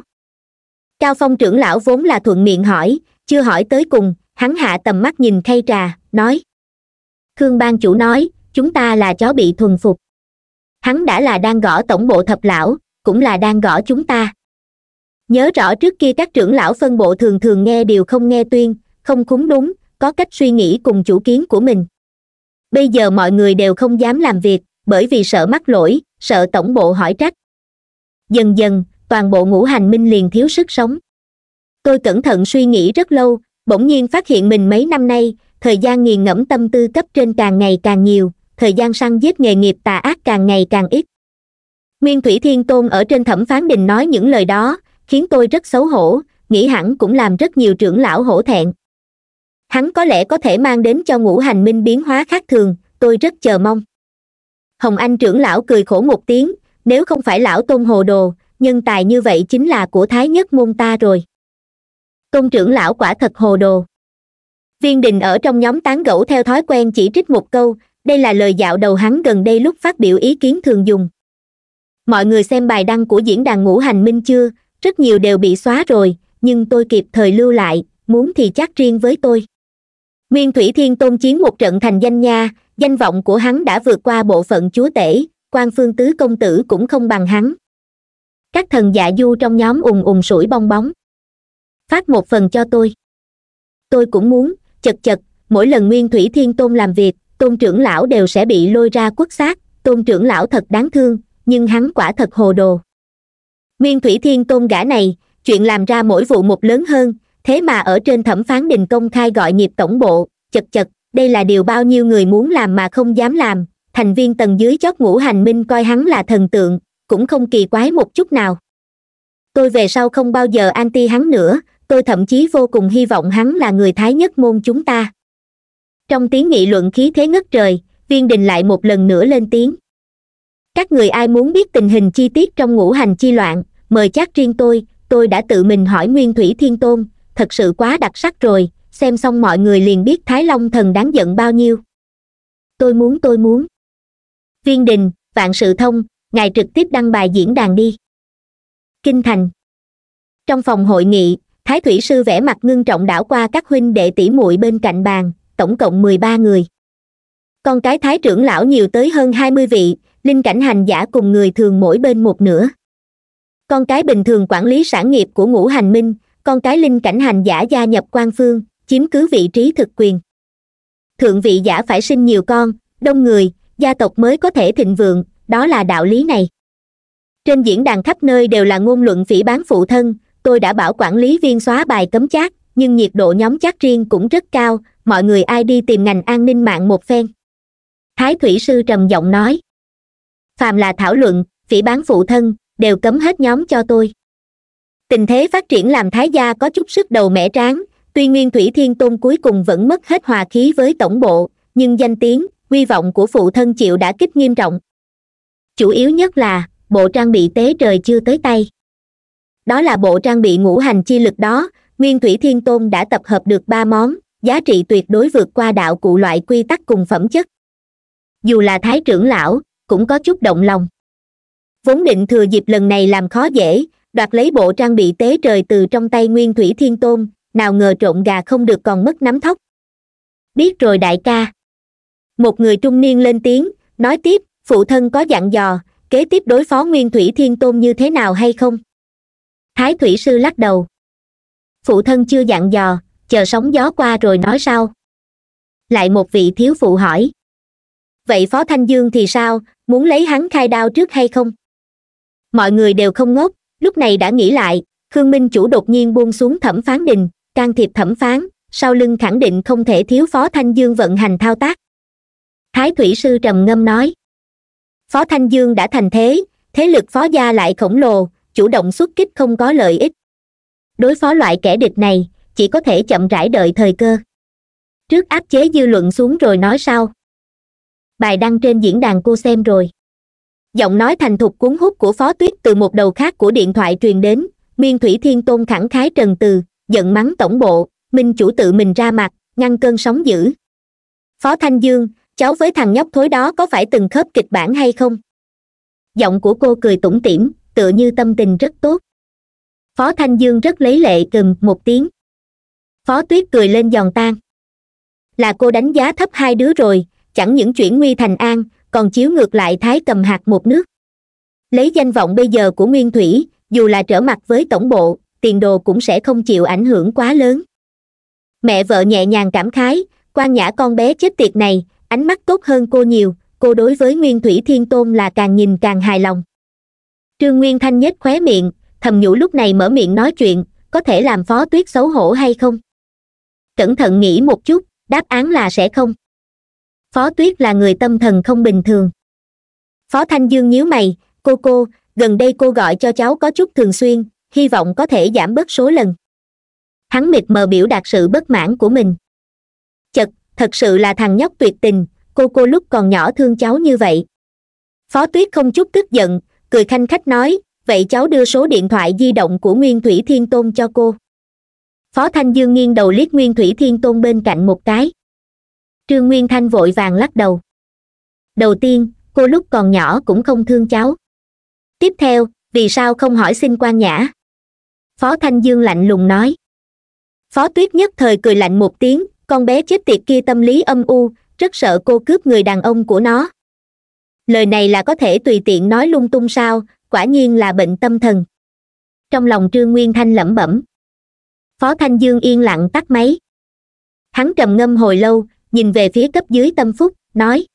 cao phong trưởng lão vốn là thuận miệng hỏi chưa hỏi tới cùng hắn hạ tầm mắt nhìn khay trà nói khương bang chủ nói chúng ta là chó bị thuần phục hắn đã là đang gõ tổng bộ thập lão cũng là đang gõ chúng ta nhớ rõ trước kia các trưởng lão phân bộ thường thường nghe điều không nghe tuyên không cúng đúng có cách suy nghĩ cùng chủ kiến của mình bây giờ mọi người đều không dám làm việc bởi vì sợ mắc lỗi sợ tổng bộ hỏi trách dần dần toàn bộ ngũ hành minh liền thiếu sức sống tôi cẩn thận suy nghĩ rất lâu bỗng nhiên phát hiện mình mấy năm nay thời gian nghiền ngẫm tâm tư cấp trên càng ngày càng nhiều thời gian săn giết nghề nghiệp tà ác càng ngày càng ít nguyên thủy thiên tôn ở trên thẩm phán đình nói những lời đó khiến tôi rất xấu hổ nghĩ hẳn cũng làm rất nhiều trưởng lão hổ thẹn hắn có lẽ có thể mang đến cho ngũ hành minh biến hóa khác thường tôi rất chờ mong hồng anh trưởng lão cười khổ một tiếng nếu không phải lão tôn hồ đồ nhân tài như vậy chính là của thái nhất môn ta rồi tôn trưởng lão quả thật hồ đồ viên đình ở trong nhóm tán gẫu theo thói quen chỉ trích một câu đây là lời dạo đầu hắn gần đây lúc phát biểu ý kiến thường dùng mọi người xem bài đăng của diễn đàn ngũ hành minh chưa rất nhiều đều bị xóa rồi nhưng tôi kịp thời lưu lại muốn thì chắc riêng với tôi nguyên thủy thiên tôn chiến một trận thành danh nha danh vọng của hắn đã vượt qua bộ phận chúa tể quan phương tứ công tử cũng không bằng hắn các thần dạ du trong nhóm ùn ùn sủi bong bóng phát một phần cho tôi tôi cũng muốn chật chật mỗi lần nguyên thủy thiên tôn làm việc tôn trưởng lão đều sẽ bị lôi ra quất xác tôn trưởng lão thật đáng thương nhưng hắn quả thật hồ đồ nguyên thủy thiên tôn gã này chuyện làm ra mỗi vụ một lớn hơn thế mà ở trên thẩm phán đình công khai gọi nghiệp tổng bộ chật chật đây là điều bao nhiêu người muốn làm mà không dám làm thành viên tầng dưới chót ngũ hành minh coi hắn là thần tượng cũng không kỳ quái một chút nào tôi về sau không bao giờ anti hắn nữa tôi thậm chí vô cùng hy vọng hắn là người thái nhất môn chúng ta trong tiếng nghị luận khí thế ngất trời viên đình lại một lần nữa lên tiếng các người ai muốn biết tình hình chi tiết trong ngũ hành chi loạn mời chắc riêng tôi tôi đã tự mình hỏi nguyên thủy thiên tôn thật sự quá đặc sắc rồi xem xong mọi người liền biết thái long thần đáng giận bao nhiêu tôi muốn tôi muốn Viên đình vạn sự thông ngài trực tiếp đăng bài diễn đàn đi kinh thành trong phòng hội nghị thái thủy sư vẽ mặt ngưng trọng đảo qua các huynh đệ tỷ muội bên cạnh bàn tổng cộng mười ba người con cái thái trưởng lão nhiều tới hơn hai mươi vị linh cảnh hành giả cùng người thường mỗi bên một nửa con cái bình thường quản lý sản nghiệp của ngũ hành minh con cái linh cảnh hành giả gia nhập quan phương chiếm cứ vị trí thực quyền thượng vị giả phải sinh nhiều con đông người gia tộc mới có thể thịnh vượng đó là đạo lý này trên diễn đàn khắp nơi đều là ngôn luận phỉ bán phụ thân tôi đã bảo quản lý viên xóa bài cấm chát, nhưng nhiệt độ nhóm chát riêng cũng rất cao mọi người ai đi tìm ngành an ninh mạng một phen thái thủy sư trầm giọng nói phàm là thảo luận phỉ bán phụ thân đều cấm hết nhóm cho tôi tình thế phát triển làm thái gia có chút sức đầu mẻ tráng tuy nguyên thủy thiên tôn cuối cùng vẫn mất hết hòa khí với tổng bộ nhưng danh tiếng hy vọng của phụ thân chịu đã kích nghiêm trọng chủ yếu nhất là bộ trang bị tế trời chưa tới tay đó là bộ trang bị ngũ hành chi lực đó nguyên thủy thiên tôn đã tập hợp được ba món giá trị tuyệt đối vượt qua đạo cụ loại quy tắc cùng phẩm chất dù là thái trưởng lão cũng có chút động lòng vốn định thừa dịp lần này làm khó dễ đoạt lấy bộ trang bị tế trời từ trong tay nguyên thủy thiên tôn nào ngờ trộn gà không được còn mất nắm thóc biết rồi đại ca một người trung niên lên tiếng nói tiếp phụ thân có dặn dò kế tiếp đối phó nguyên thủy thiên tôn như thế nào hay không thái thủy sư lắc đầu phụ thân chưa dặn dò chờ sóng gió qua rồi nói sao lại một vị thiếu phụ hỏi vậy phó thanh dương thì sao muốn lấy hắn khai đao trước hay không mọi người đều không ngốc lúc này đã nghĩ lại khương minh chủ đột nhiên buông xuống thẩm phán đình can thiệp thẩm phán sau lưng khẳng định không thể thiếu phó thanh dương vận hành thao tác thái thủy sư trầm ngâm nói phó thanh dương đã thành thế thế lực phó gia lại khổng lồ chủ động xuất kích không có lợi ích đối phó loại kẻ địch này chỉ có thể chậm rãi đợi thời cơ trước áp chế dư luận xuống rồi nói sau bài đăng trên diễn đàn cô xem rồi giọng nói thành thục cuốn hút của phó tuyết từ một đầu khác của điện thoại truyền đến miên thủy thiên tôn khẳng khái trần từ giận mắng tổng bộ minh chủ tự mình ra mặt ngăn cơn sóng dữ phó thanh dương cháu với thằng nhóc thối đó có phải từng khớp kịch bản hay không giọng của cô cười tủm tỉm tựa như tâm tình rất tốt phó thanh dương rất lấy lệ cầm một tiếng phó tuyết cười lên giòn tan là cô đánh giá thấp hai đứa rồi chẳng những chuyển nguy thành an còn chiếu ngược lại thái cầm hạt một nước lấy danh vọng bây giờ của nguyên thủy dù là trở mặt với tổng bộ tiền đồ cũng sẽ không chịu ảnh hưởng quá lớn mẹ vợ nhẹ nhàng cảm khái quan nhã con bé chết tiệt này ánh mắt tốt hơn cô nhiều cô đối với nguyên thủy thiên tôn là càng nhìn càng hài lòng trương nguyên thanh nhếch khóe miệng thầm nhủ lúc này mở miệng nói chuyện có thể làm phó tuyết xấu hổ hay không cẩn thận nghĩ một chút đáp án là sẽ không phó tuyết là người tâm thần không bình thường phó thanh dương nhíu mày cô cô gần đây cô gọi cho cháu có chút thường xuyên hy vọng có thể giảm bớt số lần hắn mịt mờ biểu đạt sự bất mãn của mình chật thật sự là thằng nhóc tuyệt tình cô cô lúc còn nhỏ thương cháu như vậy phó tuyết không chút tức giận cười khanh khách nói vậy cháu đưa số điện thoại di động của nguyên thủy thiên tôn cho cô phó thanh dương nghiêng đầu liếc nguyên thủy thiên tôn bên cạnh một cái trương nguyên thanh vội vàng lắc đầu đầu tiên cô lúc còn nhỏ cũng không thương cháu tiếp theo vì sao không hỏi xin quan nhã phó thanh dương lạnh lùng nói phó tuyết nhất thời cười lạnh một tiếng con bé chết tiệt kia tâm lý âm u rất sợ cô cướp người đàn ông của nó lời này là có thể tùy tiện nói lung tung sao quả nhiên là bệnh tâm thần trong lòng trương nguyên thanh lẩm bẩm phó thanh dương yên lặng tắt máy hắn trầm ngâm hồi lâu nhìn về phía cấp dưới tâm phúc nói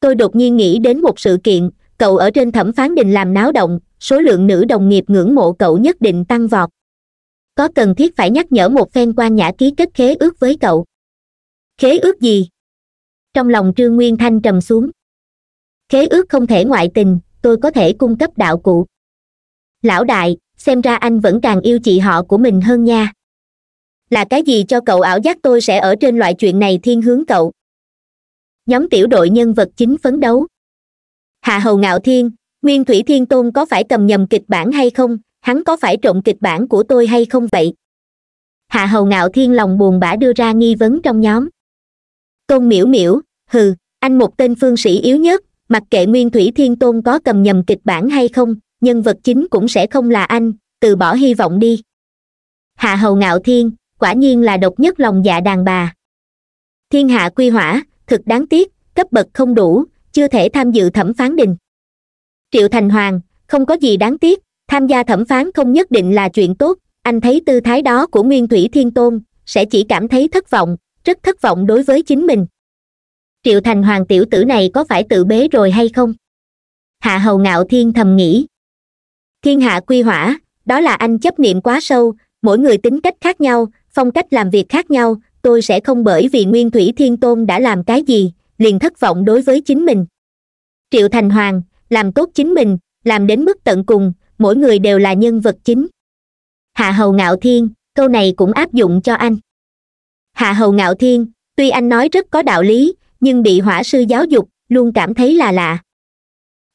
tôi đột nhiên nghĩ đến một sự kiện cậu ở trên thẩm phán đình làm náo động số lượng nữ đồng nghiệp ngưỡng mộ cậu nhất định tăng vọt có cần thiết phải nhắc nhở một phen quan nhã ký kết khế ước với cậu khế ước gì trong lòng trương nguyên thanh trầm xuống khế ước không thể ngoại tình tôi có thể cung cấp đạo cụ lão đại xem ra anh vẫn càng yêu chị họ của mình hơn nha là cái gì cho cậu ảo giác tôi sẽ ở trên loại chuyện này thiên hướng cậu nhóm tiểu đội nhân vật chính phấn đấu hạ hầu ngạo thiên nguyên thủy thiên tôn có phải cầm nhầm kịch bản hay không hắn có phải trộn kịch bản của tôi hay không vậy hạ hầu ngạo thiên lòng buồn bã đưa ra nghi vấn trong nhóm tôn miễu miễu hừ anh một tên phương sĩ yếu nhất mặc kệ nguyên thủy thiên tôn có cầm nhầm kịch bản hay không nhân vật chính cũng sẽ không là anh từ bỏ hy vọng đi hạ hầu ngạo thiên quả nhiên là độc nhất lòng dạ đàn bà thiên hạ quy hỏa thực đáng tiếc cấp bậc không đủ chưa thể tham dự thẩm phán đình triệu thành hoàng không có gì đáng tiếc tham gia thẩm phán không nhất định là chuyện tốt anh thấy tư thái đó của nguyên thủy thiên tôn sẽ chỉ cảm thấy thất vọng rất thất vọng đối với chính mình triệu thành hoàng tiểu tử này có phải tự bế rồi hay không hạ hầu ngạo thiên thầm nghĩ thiên hạ quy hỏa đó là anh chấp niệm quá sâu mỗi người tính cách khác nhau phong cách làm việc khác nhau tôi sẽ không bởi vì nguyên thủy thiên tôn đã làm cái gì liền thất vọng đối với chính mình triệu thành hoàng làm tốt chính mình làm đến mức tận cùng mỗi người đều là nhân vật chính hạ hầu ngạo thiên câu này cũng áp dụng cho anh hạ hầu ngạo thiên tuy anh nói rất có đạo lý nhưng bị hỏa sư giáo dục luôn cảm thấy là lạ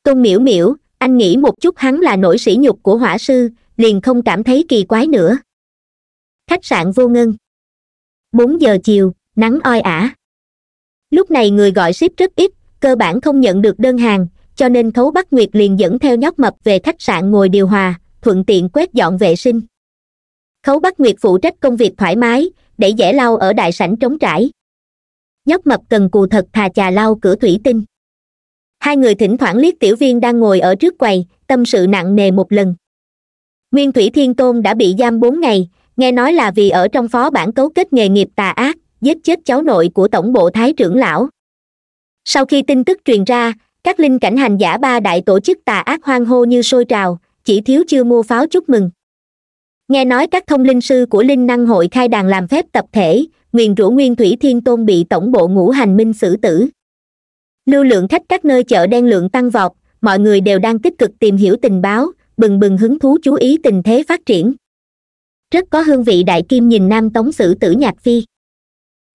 tôn miễu miễu anh nghĩ một chút hắn là nỗi sỉ nhục của hỏa sư liền không cảm thấy kỳ quái nữa khách sạn vô ngân bốn giờ chiều nắng oi ả lúc này người gọi ship rất ít cơ bản không nhận được đơn hàng cho nên thấu bắc nguyệt liền dẫn theo nhóc mập về khách sạn ngồi điều hòa thuận tiện quét dọn vệ sinh khấu bắc nguyệt phụ trách công việc thoải mái để dễ lau ở đại sảnh trống trải nhóc mập cần cù thật thà chà lau cửa thủy tinh hai người thỉnh thoảng liếc tiểu viên đang ngồi ở trước quầy tâm sự nặng nề một lần nguyên thủy thiên tôn đã bị giam bốn ngày nghe nói là vì ở trong phó bản cấu kết nghề nghiệp tà ác giết chết cháu nội của tổng bộ thái trưởng lão sau khi tin tức truyền ra các linh cảnh hành giả ba đại tổ chức tà ác hoang hô như sôi trào chỉ thiếu chưa mua pháo chúc mừng nghe nói các thông linh sư của linh năng hội khai đàn làm phép tập thể nguyền rủa nguyên thủy thiên tôn bị tổng bộ ngũ hành minh xử tử lưu lượng khách các nơi chợ đen lượng tăng vọt mọi người đều đang tích cực tìm hiểu tình báo bừng bừng hứng thú chú ý tình thế phát triển rất có hương vị đại kim nhìn nam tống sử tử nhạc phi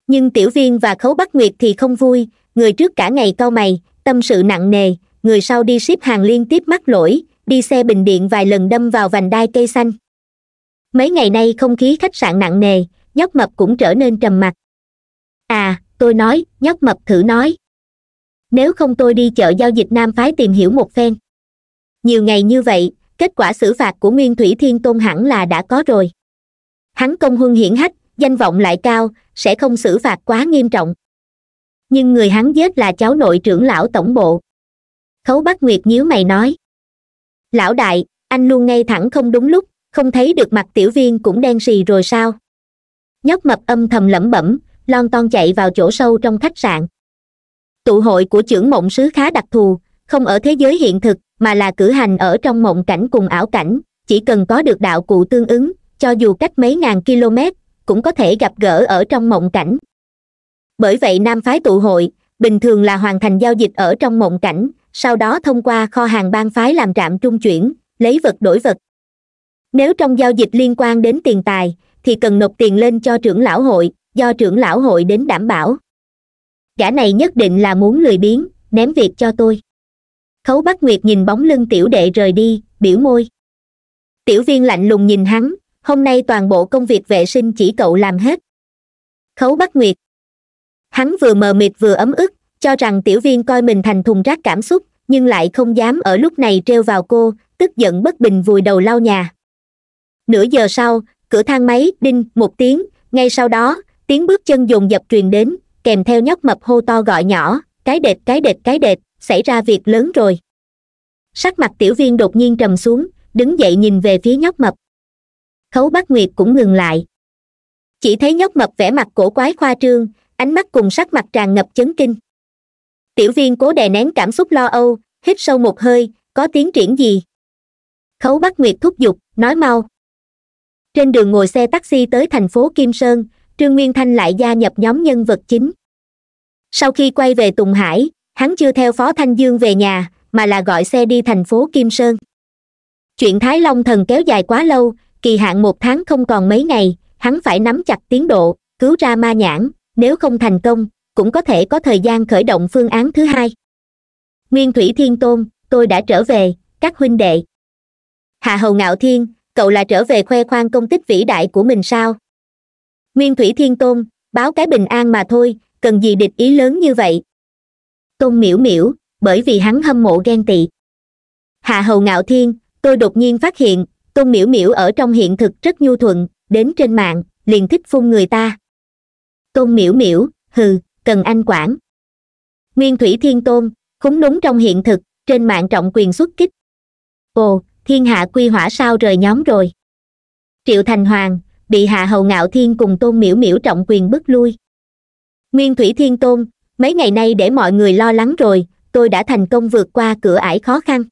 nhưng tiểu viên và khấu bắc nguyệt thì không vui người trước cả ngày cau mày tâm sự nặng nề người sau đi ship hàng liên tiếp mắc lỗi đi xe bình điện vài lần đâm vào vành đai cây xanh mấy ngày nay không khí khách sạn nặng nề nhóc mập cũng trở nên trầm mặc à tôi nói nhóc mập thử nói nếu không tôi đi chợ giao dịch nam phái tìm hiểu một phen nhiều ngày như vậy kết quả xử phạt của nguyên thủy thiên tôn hẳn là đã có rồi hắn công huân hiển hách danh vọng lại cao sẽ không xử phạt quá nghiêm trọng nhưng người hắn giết là cháu nội trưởng lão tổng bộ khấu bắc nguyệt nhíu mày nói lão đại anh luôn ngay thẳng không đúng lúc không thấy được mặt tiểu viên cũng đen xì rồi sao nhóc mập âm thầm lẩm bẩm lon ton chạy vào chỗ sâu trong khách sạn tụ hội của trưởng mộng sứ khá đặc thù không ở thế giới hiện thực mà là cử hành ở trong mộng cảnh cùng ảo cảnh chỉ cần có được đạo cụ tương ứng cho dù cách mấy ngàn km cũng có thể gặp gỡ ở trong mộng cảnh bởi vậy nam phái tụ hội bình thường là hoàn thành giao dịch ở trong mộng cảnh sau đó thông qua kho hàng ban phái làm trạm trung chuyển lấy vật đổi vật nếu trong giao dịch liên quan đến tiền tài thì cần nộp tiền lên cho trưởng lão hội do trưởng lão hội đến đảm bảo gã này nhất định là muốn lười biếng ném việc cho tôi khấu bắc nguyệt nhìn bóng lưng tiểu đệ rời đi biểu môi tiểu viên lạnh lùng nhìn hắn hôm nay toàn bộ công việc vệ sinh chỉ cậu làm hết khấu bắc nguyệt hắn vừa mờ mịt vừa ấm ức cho rằng tiểu viên coi mình thành thùng rác cảm xúc nhưng lại không dám ở lúc này trêu vào cô tức giận bất bình vùi đầu lau nhà nửa giờ sau cửa thang máy đinh một tiếng ngay sau đó tiếng bước chân dồn dập truyền đến kèm theo nhóc mập hô to gọi nhỏ cái đệt cái đệt cái đệt xảy ra việc lớn rồi sắc mặt tiểu viên đột nhiên trầm xuống đứng dậy nhìn về phía nhóc mập khấu bác nguyệt cũng ngừng lại chỉ thấy nhóc mập vẻ mặt cổ quái khoa trương ánh mắt cùng sắc mặt tràn ngập chấn kinh tiểu viên cố đè nén cảm xúc lo âu hít sâu một hơi có tiến triển gì khấu bắc nguyệt thúc giục nói mau trên đường ngồi xe taxi tới thành phố kim sơn trương nguyên thanh lại gia nhập nhóm nhân vật chính sau khi quay về tùng hải hắn chưa theo phó thanh dương về nhà mà là gọi xe đi thành phố kim sơn chuyện thái long thần kéo dài quá lâu kỳ hạn một tháng không còn mấy ngày hắn phải nắm chặt tiến độ cứu ra ma nhãn nếu không thành công cũng có thể có thời gian khởi động phương án thứ hai nguyên thủy thiên tôn tôi đã trở về các huynh đệ hạ hầu ngạo thiên cậu là trở về khoe khoang công tích vĩ đại của mình sao nguyên thủy thiên tôn báo cái bình an mà thôi cần gì địch ý lớn như vậy tôn miễu miễu bởi vì hắn hâm mộ ghen tị hạ hầu ngạo thiên tôi đột nhiên phát hiện tôn miễu miễu ở trong hiện thực rất nhu thuận đến trên mạng liền thích phun người ta tôn miễu miễu hừ cần anh quản nguyên thủy thiên tôn khúng đúng trong hiện thực trên mạng trọng quyền xuất kích ồ thiên hạ quy hỏa sao rời nhóm rồi triệu thành hoàng bị hạ hầu ngạo thiên cùng tôn miễu miễu trọng quyền bức lui nguyên thủy thiên tôn mấy ngày nay để mọi người lo lắng rồi tôi đã thành công vượt qua cửa ải khó khăn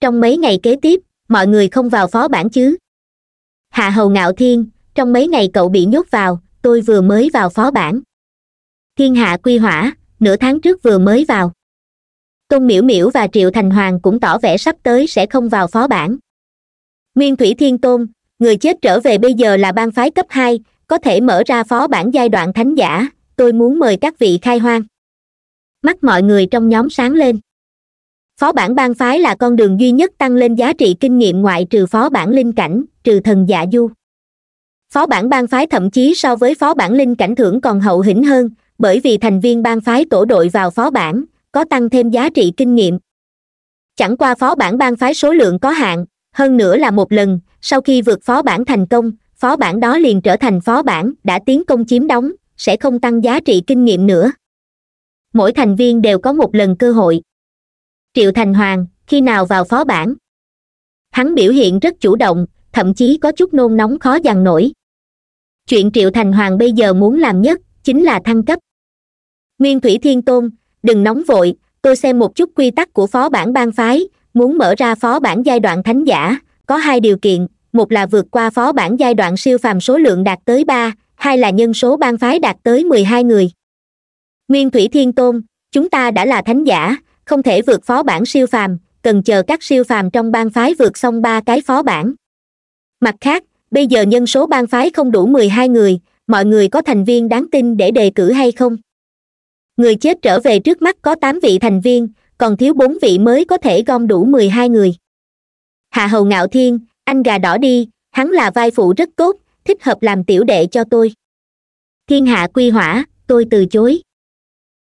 trong mấy ngày kế tiếp mọi người không vào phó bản chứ hạ hầu ngạo thiên trong mấy ngày cậu bị nhốt vào tôi vừa mới vào phó bản thiên hạ quy hỏa nửa tháng trước vừa mới vào tôn miễu miễu và triệu thành hoàng cũng tỏ vẻ sắp tới sẽ không vào phó bản nguyên thủy thiên tôn người chết trở về bây giờ là bang phái cấp hai có thể mở ra phó bản giai đoạn thánh giả tôi muốn mời các vị khai hoang mắt mọi người trong nhóm sáng lên phó bản bang phái là con đường duy nhất tăng lên giá trị kinh nghiệm ngoại trừ phó bản linh cảnh trừ thần dạ du phó bản bang phái thậm chí so với phó bản linh cảnh thưởng còn hậu hĩnh hơn bởi vì thành viên bang phái tổ đội vào phó bản có tăng thêm giá trị kinh nghiệm chẳng qua phó bản bang phái số lượng có hạn hơn nữa là một lần sau khi vượt phó bản thành công phó bản đó liền trở thành phó bản đã tiến công chiếm đóng sẽ không tăng giá trị kinh nghiệm nữa mỗi thành viên đều có một lần cơ hội triệu thành hoàng khi nào vào phó bản hắn biểu hiện rất chủ động thậm chí có chút nôn nóng khó dằn nổi chuyện triệu thành hoàng bây giờ muốn làm nhất chính là thăng cấp nguyên thủy thiên tôn đừng nóng vội tôi xem một chút quy tắc của phó bản ban phái muốn mở ra phó bản giai đoạn thánh giả có hai điều kiện một là vượt qua phó bản giai đoạn siêu phàm số lượng đạt tới ba hai là nhân số ban phái đạt tới mười hai người nguyên thủy thiên tôn chúng ta đã là thánh giả không thể vượt phó bản siêu phàm cần chờ các siêu phàm trong ban phái vượt xong ba cái phó bản mặt khác bây giờ nhân số bang phái không đủ mười hai người mọi người có thành viên đáng tin để đề cử hay không người chết trở về trước mắt có tám vị thành viên còn thiếu bốn vị mới có thể gom đủ mười hai người hạ hầu ngạo thiên anh gà đỏ đi hắn là vai phụ rất tốt thích hợp làm tiểu đệ cho tôi thiên hạ quy hỏa tôi từ chối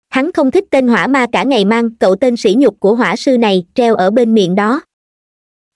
hắn không thích tên hỏa ma cả ngày mang cậu tên sĩ nhục của hỏa sư này treo ở bên miệng đó